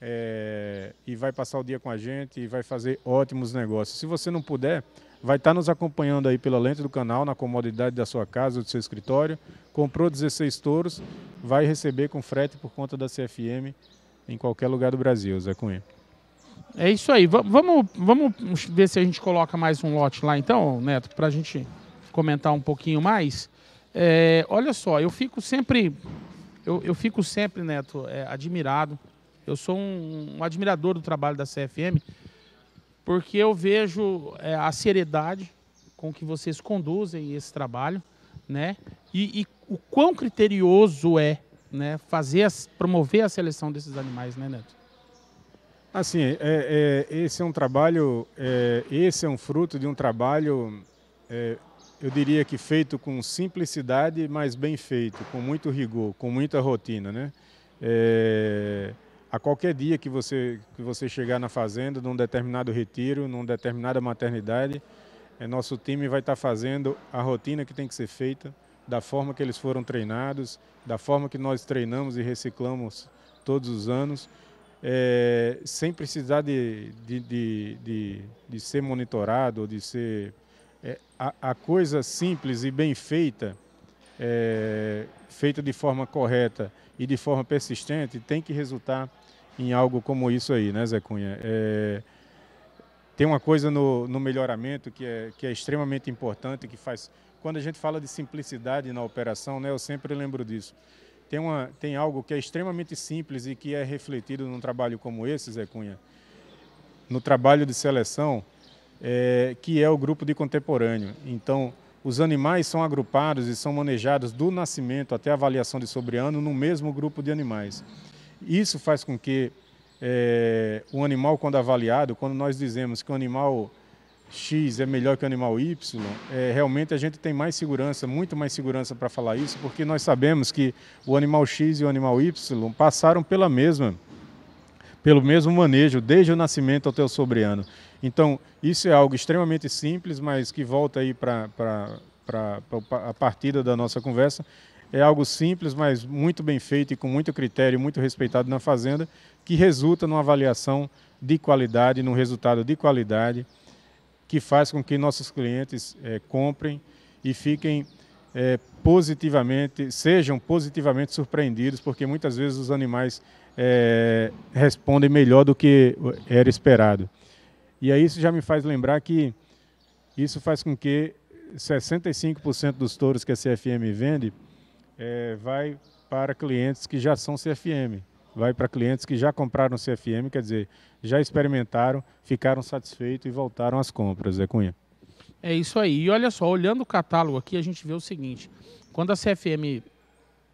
É, e vai passar o dia com a gente e vai fazer ótimos negócios. Se você não puder, vai estar nos acompanhando aí pela lente do canal, na comodidade da sua casa, ou do seu escritório. Comprou 16 touros, vai receber com frete por conta da CFM em qualquer lugar do Brasil, Zé Cunha. É isso aí. V vamos, vamos ver se a gente coloca mais um lote lá então, Neto, para a gente comentar um pouquinho mais. É, olha só, eu fico sempre, eu, eu fico sempre, Neto, é, admirado. Eu sou um, um admirador do trabalho da CFM porque eu vejo é, a seriedade com que vocês conduzem esse trabalho, né? E, e o quão criterioso é, né? Fazer, as, promover a seleção desses animais, né, Neto? Assim, é, é, esse é um trabalho, é, esse é um fruto de um trabalho, é, eu diria que feito com simplicidade, mas bem feito, com muito rigor, com muita rotina, né? É, a qualquer dia que você, que você chegar na fazenda, num determinado retiro, numa determinada maternidade, é, nosso time vai estar tá fazendo a rotina que tem que ser feita, da forma que eles foram treinados, da forma que nós treinamos e reciclamos todos os anos, é, sem precisar de, de, de, de, de ser monitorado, ou de ser. É, a, a, coisa simples e bem feita, é, feita de forma correta e de forma persistente, tem que resultar em algo como isso aí, né, Zé Cunha? É, tem uma coisa no, no melhoramento que é, que é extremamente importante, que faz. Quando a gente fala de simplicidade na operação, né, eu sempre lembro disso. Tem, uma, tem algo que é extremamente simples e que é refletido num trabalho como esse, Zé Cunha, no trabalho de seleção, é, que é o grupo de contemporâneo. Então, os animais são agrupados e são manejados do nascimento até a avaliação de sobreano no mesmo grupo de animais. Isso faz com que é, o animal, quando avaliado, quando nós dizemos que o animal X é melhor que o animal Y, é, realmente a gente tem mais segurança, muito mais segurança para falar isso, porque nós sabemos que o animal X e o animal Y passaram pela mesma, pelo mesmo manejo desde o nascimento até o sobreano. Então, isso é algo extremamente simples, mas que volta aí para a partida da nossa conversa, é algo simples, mas muito bem feito e com muito critério, muito respeitado na fazenda, que resulta numa avaliação de qualidade, num resultado de qualidade, que faz com que nossos clientes é, comprem e fiquem é, positivamente, sejam positivamente surpreendidos, porque muitas vezes os animais é, respondem melhor do que era esperado. E aí isso já me faz lembrar que isso faz com que 65% dos touros que a CFM vende é, vai para clientes que já são CFM, vai para clientes que já compraram CFM, quer dizer, já experimentaram, ficaram satisfeitos e voltaram às compras, Zé Cunha. É isso aí. E olha só, olhando o catálogo aqui, a gente vê o seguinte: quando a CFM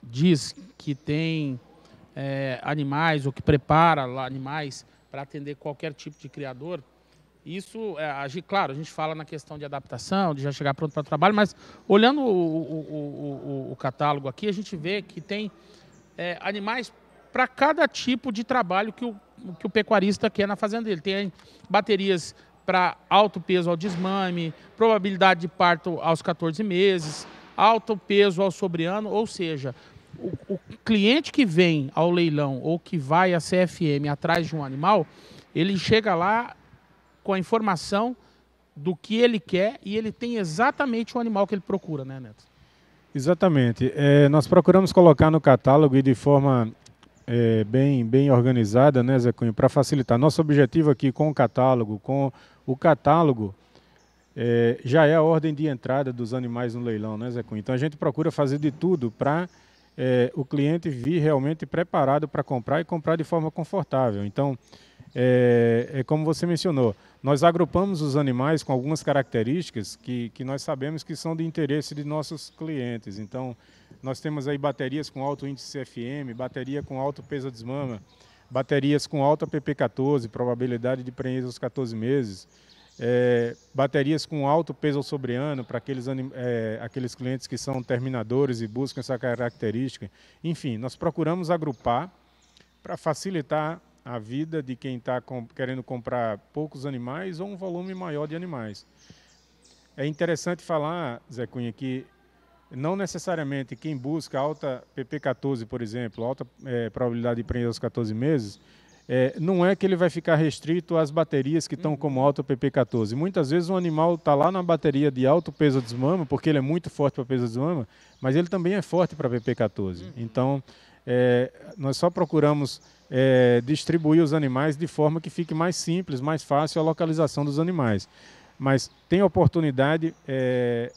diz que tem é, animais ou que prepara animais para atender qualquer tipo de criador, isso, é, claro, a gente fala na questão de adaptação, de já chegar pronto para o trabalho, mas olhando o, o, o, o, catálogo aqui, a gente vê que tem é, animais para cada tipo de trabalho que o, que o pecuarista quer na fazenda dele. Tem baterias para alto peso ao desmame, probabilidade de parto aos 14 meses, alto peso ao sobreano, ou seja, o, o cliente que vem ao leilão ou que vai à CFM atrás de um animal, ele chega lá com a informação do que ele quer e ele tem exatamente o animal que ele procura, né, Neto? Exatamente. É, nós procuramos colocar no catálogo e de forma é, bem, bem organizada, né, Zé Cunha, para facilitar. Nosso objetivo aqui com o catálogo, com o catálogo, é, já é a ordem de entrada dos animais no leilão, né, Zé Cunha? Então a gente procura fazer de tudo para é, o cliente vir realmente preparado para comprar e comprar de forma confortável. Então, é, é como você mencionou, nós agrupamos os animais com algumas características que, que nós sabemos que são de interesse de nossos clientes. Então, nós temos aí baterias com alto índice CFM, bateria com alto peso de desmama, baterias com alta PP14, probabilidade de preencher aos 14 meses, é, baterias com alto peso sobreano para aqueles, é, aqueles clientes que são terminadores e buscam essa característica. Enfim, nós procuramos agrupar para facilitar a vida de quem está querendo comprar poucos animais ou um volume maior de animais. É interessante falar, Zé Cunha, que não necessariamente quem busca alta PP14, por exemplo, alta é, probabilidade de prender aos 14 meses, é, não é que ele vai ficar restrito às baterias que estão uhum. como alta PP14. Muitas vezes um animal está lá na bateria de alto peso de desmama, porque ele é muito forte para peso de desmama, mas ele também é forte para PP14. Uhum. Então, é, nós só procuramos é, distribuir os animais de forma que fique mais simples, mais fácil a localização dos animais. Mas tem oportunidade é,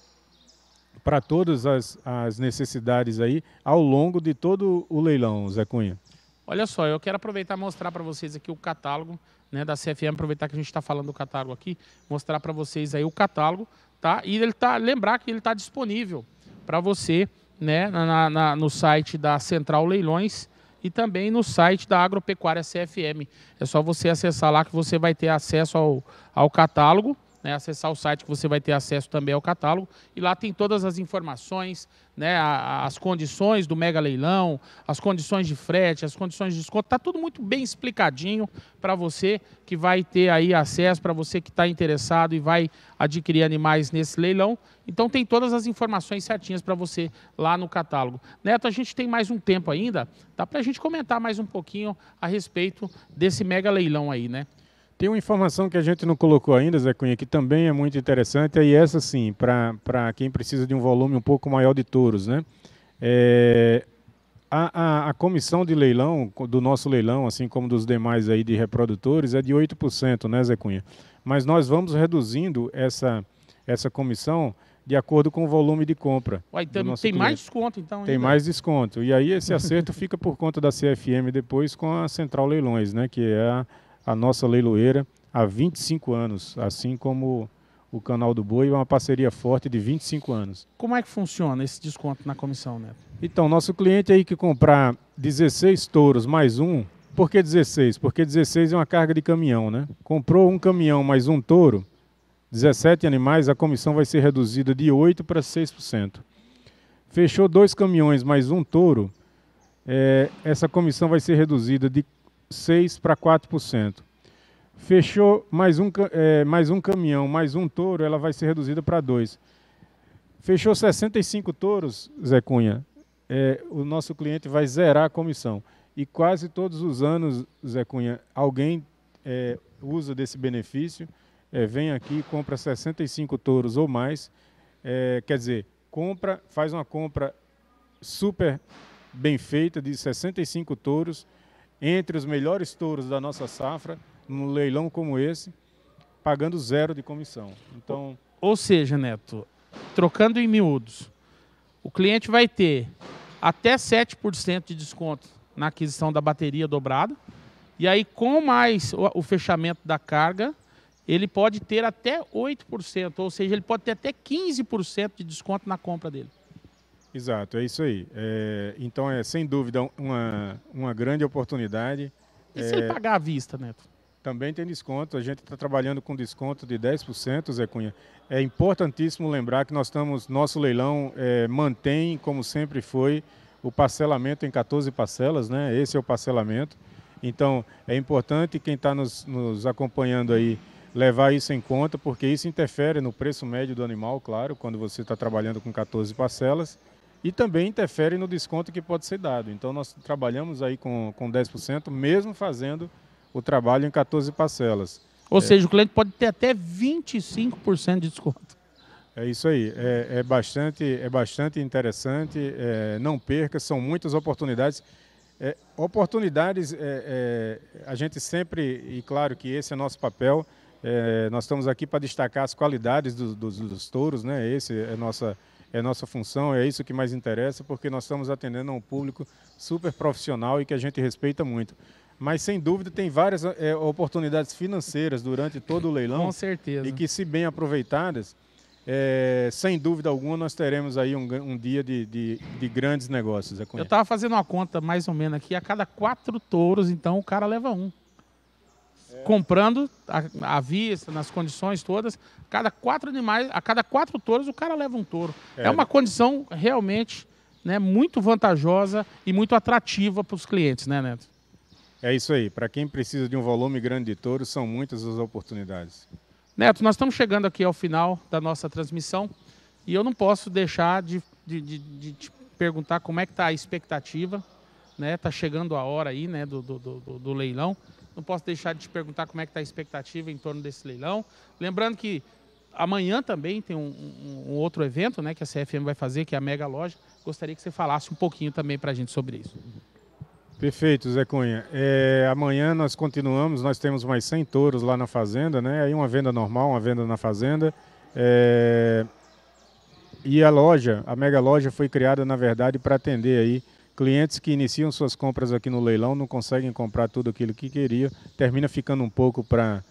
para todas as, as necessidades aí ao longo de todo o leilão, Zé Cunha. Olha só, eu quero aproveitar e mostrar para vocês aqui o catálogo né, da CFM, aproveitar que a gente está falando do catálogo aqui, mostrar para vocês aí o catálogo, tá? E ele tá, lembrar que ele está disponível para você, né, na, na, no site da Central Leilões, e também no site da Agropecuária CFM. É só você acessar lá que você vai ter acesso ao, ao catálogo né, acessar o site que você vai ter acesso também ao catálogo. E lá tem todas as informações, né, a, as condições do mega leilão, as condições de frete, as condições de desconto. Está tudo muito bem explicadinho para você que vai ter aí acesso, para você que está interessado e vai adquirir animais nesse leilão. Então tem todas as informações certinhas para você lá no catálogo. Neto, a gente tem mais um tempo ainda, dá para a gente comentar mais um pouquinho a respeito desse mega leilão aí, né? Tem uma informação que a gente não colocou ainda, Zé Cunha, que também é muito interessante, e essa sim, para quem precisa de um volume um pouco maior de touros, né? É, a, a, a, comissão de leilão, do nosso leilão, assim como dos demais aí de reprodutores, é de 8%, né, Zé Cunha? Mas nós vamos reduzindo essa, essa comissão de acordo com o volume de compra. Uai, então, então, tem cliente. mais desconto, então? Ainda. Tem mais desconto. E aí esse acerto fica por conta da CFM depois com a Central Leilões, né? Que é a a nossa leiloeira há 25 anos, assim como o Canal do Boi é uma parceria forte de 25 anos. Como é que funciona esse desconto na comissão, Neto? Então, nosso cliente aí que comprar 16 touros mais um, por que 16? Porque 16 é uma carga de caminhão, né? Comprou um caminhão mais um touro, 17 animais, a comissão vai ser reduzida de 8% para 6%. Fechou dois caminhões mais um touro, é, essa comissão vai ser reduzida de 6% para 4%. Fechou mais um, é, mais um caminhão, mais um touro, ela vai ser reduzida para 2%. Fechou 65 touros, Zé Cunha, é, o nosso cliente vai zerar a comissão. E quase todos os anos, Zé Cunha, alguém é, usa desse benefício, é, vem aqui, compra 65 touros ou mais, é, quer dizer, compra, faz uma compra super bem feita de 65 touros entre os melhores touros da nossa safra, num leilão como esse, pagando zero de comissão. Então, ou seja, Neto, trocando em miúdos, o cliente vai ter até 7% de desconto na aquisição da bateria dobrada. E aí, com mais o fechamento da carga, ele pode ter até 8%, ou seja, ele pode ter até 15% de desconto na compra dele. Exato, é isso aí. É, então é sem dúvida uma, uma grande oportunidade. E é, se pagar à vista, Neto? Também tem desconto. A gente está trabalhando com desconto de 10%, Zé Cunha. É importantíssimo lembrar que nós estamos, nosso leilão é, mantém, como sempre foi, o parcelamento em 14 parcelas, né? Esse é o parcelamento. Então é importante quem está nos, nos acompanhando aí levar isso em conta, porque isso interfere no preço médio do animal, claro, quando você está trabalhando com 14 parcelas e também interfere no desconto que pode ser dado. Então nós trabalhamos aí com, com 10%, mesmo fazendo o trabalho em 14 parcelas. Ou é, seja, o cliente pode ter até 25% de desconto. É isso aí, é, é bastante, é bastante interessante, é, não perca, são muitas oportunidades. É, oportunidades, é, é, a gente sempre, e claro que esse é nosso papel, nós estamos aqui para destacar as qualidades do, dos, dos touros, né? Esse é nossa é nossa função, é isso que mais interessa, porque nós estamos atendendo a um público super profissional e que a gente respeita muito. Mas, sem dúvida, tem várias é, oportunidades financeiras durante todo o leilão. Com certeza. E que, se bem aproveitadas, é, sem dúvida alguma, nós teremos aí um, um dia de, de, de, grandes negócios. É Eu estava fazendo uma conta, mais ou menos, aqui. A cada quatro touros, então, o cara leva um. É. comprando à vista, nas condições todas. Cada quatro animais, a cada quatro touros, o cara leva um touro. É, é uma condição realmente né, muito vantajosa e muito atrativa para os clientes, né, Neto? É isso aí. Para quem precisa de um volume grande de touros, são muitas as oportunidades. Neto, nós estamos chegando aqui ao final da nossa transmissão e eu não posso deixar de, de, de, de te perguntar como é que está a expectativa, né? Tá chegando a hora aí, né, do, do, do, do leilão. Não posso deixar de te perguntar como é que está a expectativa em torno desse leilão. Lembrando que amanhã também tem um, um, um, outro evento né, que a CFM vai fazer, que é a Mega Loja. Gostaria que você falasse um pouquinho também para a gente sobre isso. Perfeito, Zé Cunha. É, amanhã nós continuamos, nós temos mais 100 touros lá na fazenda, né? Aí uma venda normal, uma venda na fazenda. É... E a loja, a Mega Loja foi criada, na verdade, para atender aí Clientes que iniciam suas compras aqui no leilão não conseguem comprar tudo aquilo que queria, termina ficando um pouco para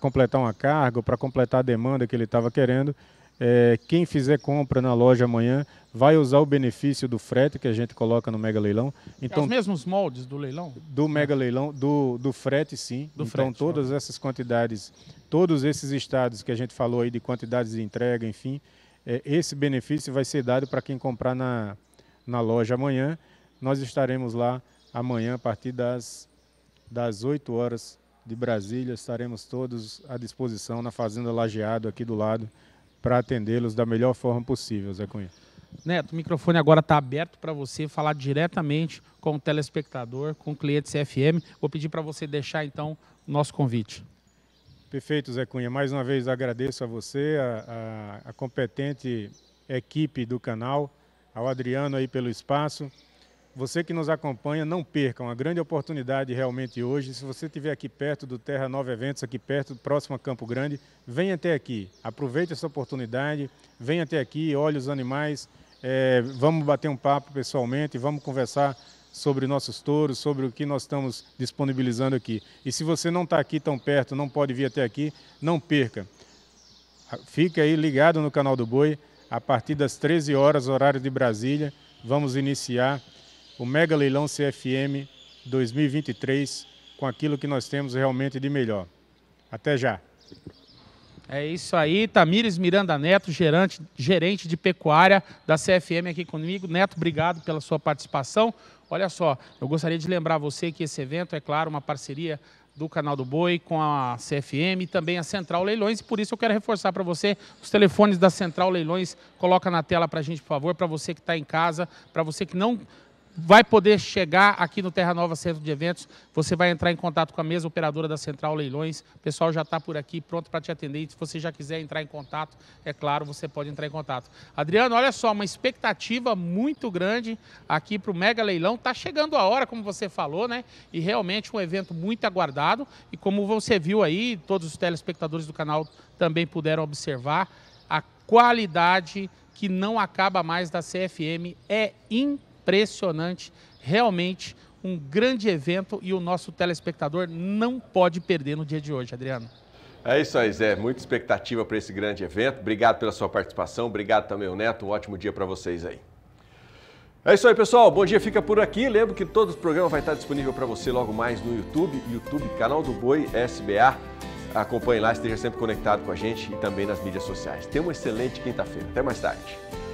completar uma carga, para completar a demanda que ele estava querendo. É, quem fizer compra na loja amanhã vai usar o benefício do frete que a gente coloca no mega leilão. Então, é os então, mesmos moldes do leilão? Do mega leilão, do, do frete sim. Do então frete, todas não. essas quantidades, todos esses estados que a gente falou aí de quantidades de entrega, enfim, é, esse benefício vai ser dado para quem comprar na, na loja amanhã. Nós estaremos lá amanhã a partir das, das 8 horas de Brasília. Estaremos todos à disposição na Fazenda Lajeado, aqui do lado, para atendê-los da melhor forma possível, Zé Cunha. Neto, o microfone agora está aberto para você falar diretamente com o telespectador, com o cliente CFM. Vou pedir para você deixar então o nosso convite. Perfeito, Zé Cunha. Mais uma vez agradeço a você, a, a, a competente equipe do canal ao Adriano aí pelo espaço. Você que nos acompanha, não perca uma grande oportunidade realmente hoje. Se você estiver aqui perto do Terra Nova Eventos, aqui perto, próximo a Campo Grande, venha até aqui. Aproveite essa oportunidade, venha até aqui, olhe os animais. É, vamos bater um papo pessoalmente, vamos conversar sobre nossos touros, sobre o que nós estamos disponibilizando aqui. E se você não está aqui tão perto, não pode vir até aqui, não perca. Fique aí ligado no canal do Boi a partir das 13 horas, horário de Brasília, vamos iniciar o Mega Leilão CFM 2023 com aquilo que nós temos realmente de melhor. Até já. É isso aí, Tamires Miranda Neto, gerante, gerente de pecuária da CFM aqui comigo. Neto, obrigado pela sua participação. Olha só, eu gostaria de lembrar você que esse evento, é claro, uma parceria do canal do Boi com a CFM e também a Central Leilões. e Por isso eu quero reforçar para você os telefones da Central Leilões. Coloca na tela para a gente, por favor, para você que está em casa, para você que não vai poder chegar aqui no Terra Nova Centro de Eventos. Você vai entrar em contato com a mesa operadora da Central Leilões. O pessoal já está por aqui, pronto para te atender. E se você já quiser entrar em contato, é claro, você pode entrar em contato. Adriano, olha só, uma expectativa muito grande aqui para o Mega Leilão. Está chegando a hora, como você falou, né? E realmente um evento muito aguardado. E como você viu aí, todos os telespectadores do canal também puderam observar, a qualidade que não acaba mais da CFM é incrível impressionante, realmente um grande evento e o nosso telespectador não pode perder no dia de hoje, Adriano. É isso aí, Zé. Muita expectativa para esse grande evento. Obrigado pela sua participação. Obrigado também, ao Neto. Um ótimo dia para vocês aí. É isso aí, pessoal. Bom dia fica por aqui. Lembro que todo o programa vai estar disponível para você logo mais no YouTube, YouTube Canal do Boi SBA. Acompanhe lá, esteja sempre conectado com a gente e também nas mídias sociais. Tenha uma excelente quinta-feira. Até mais tarde.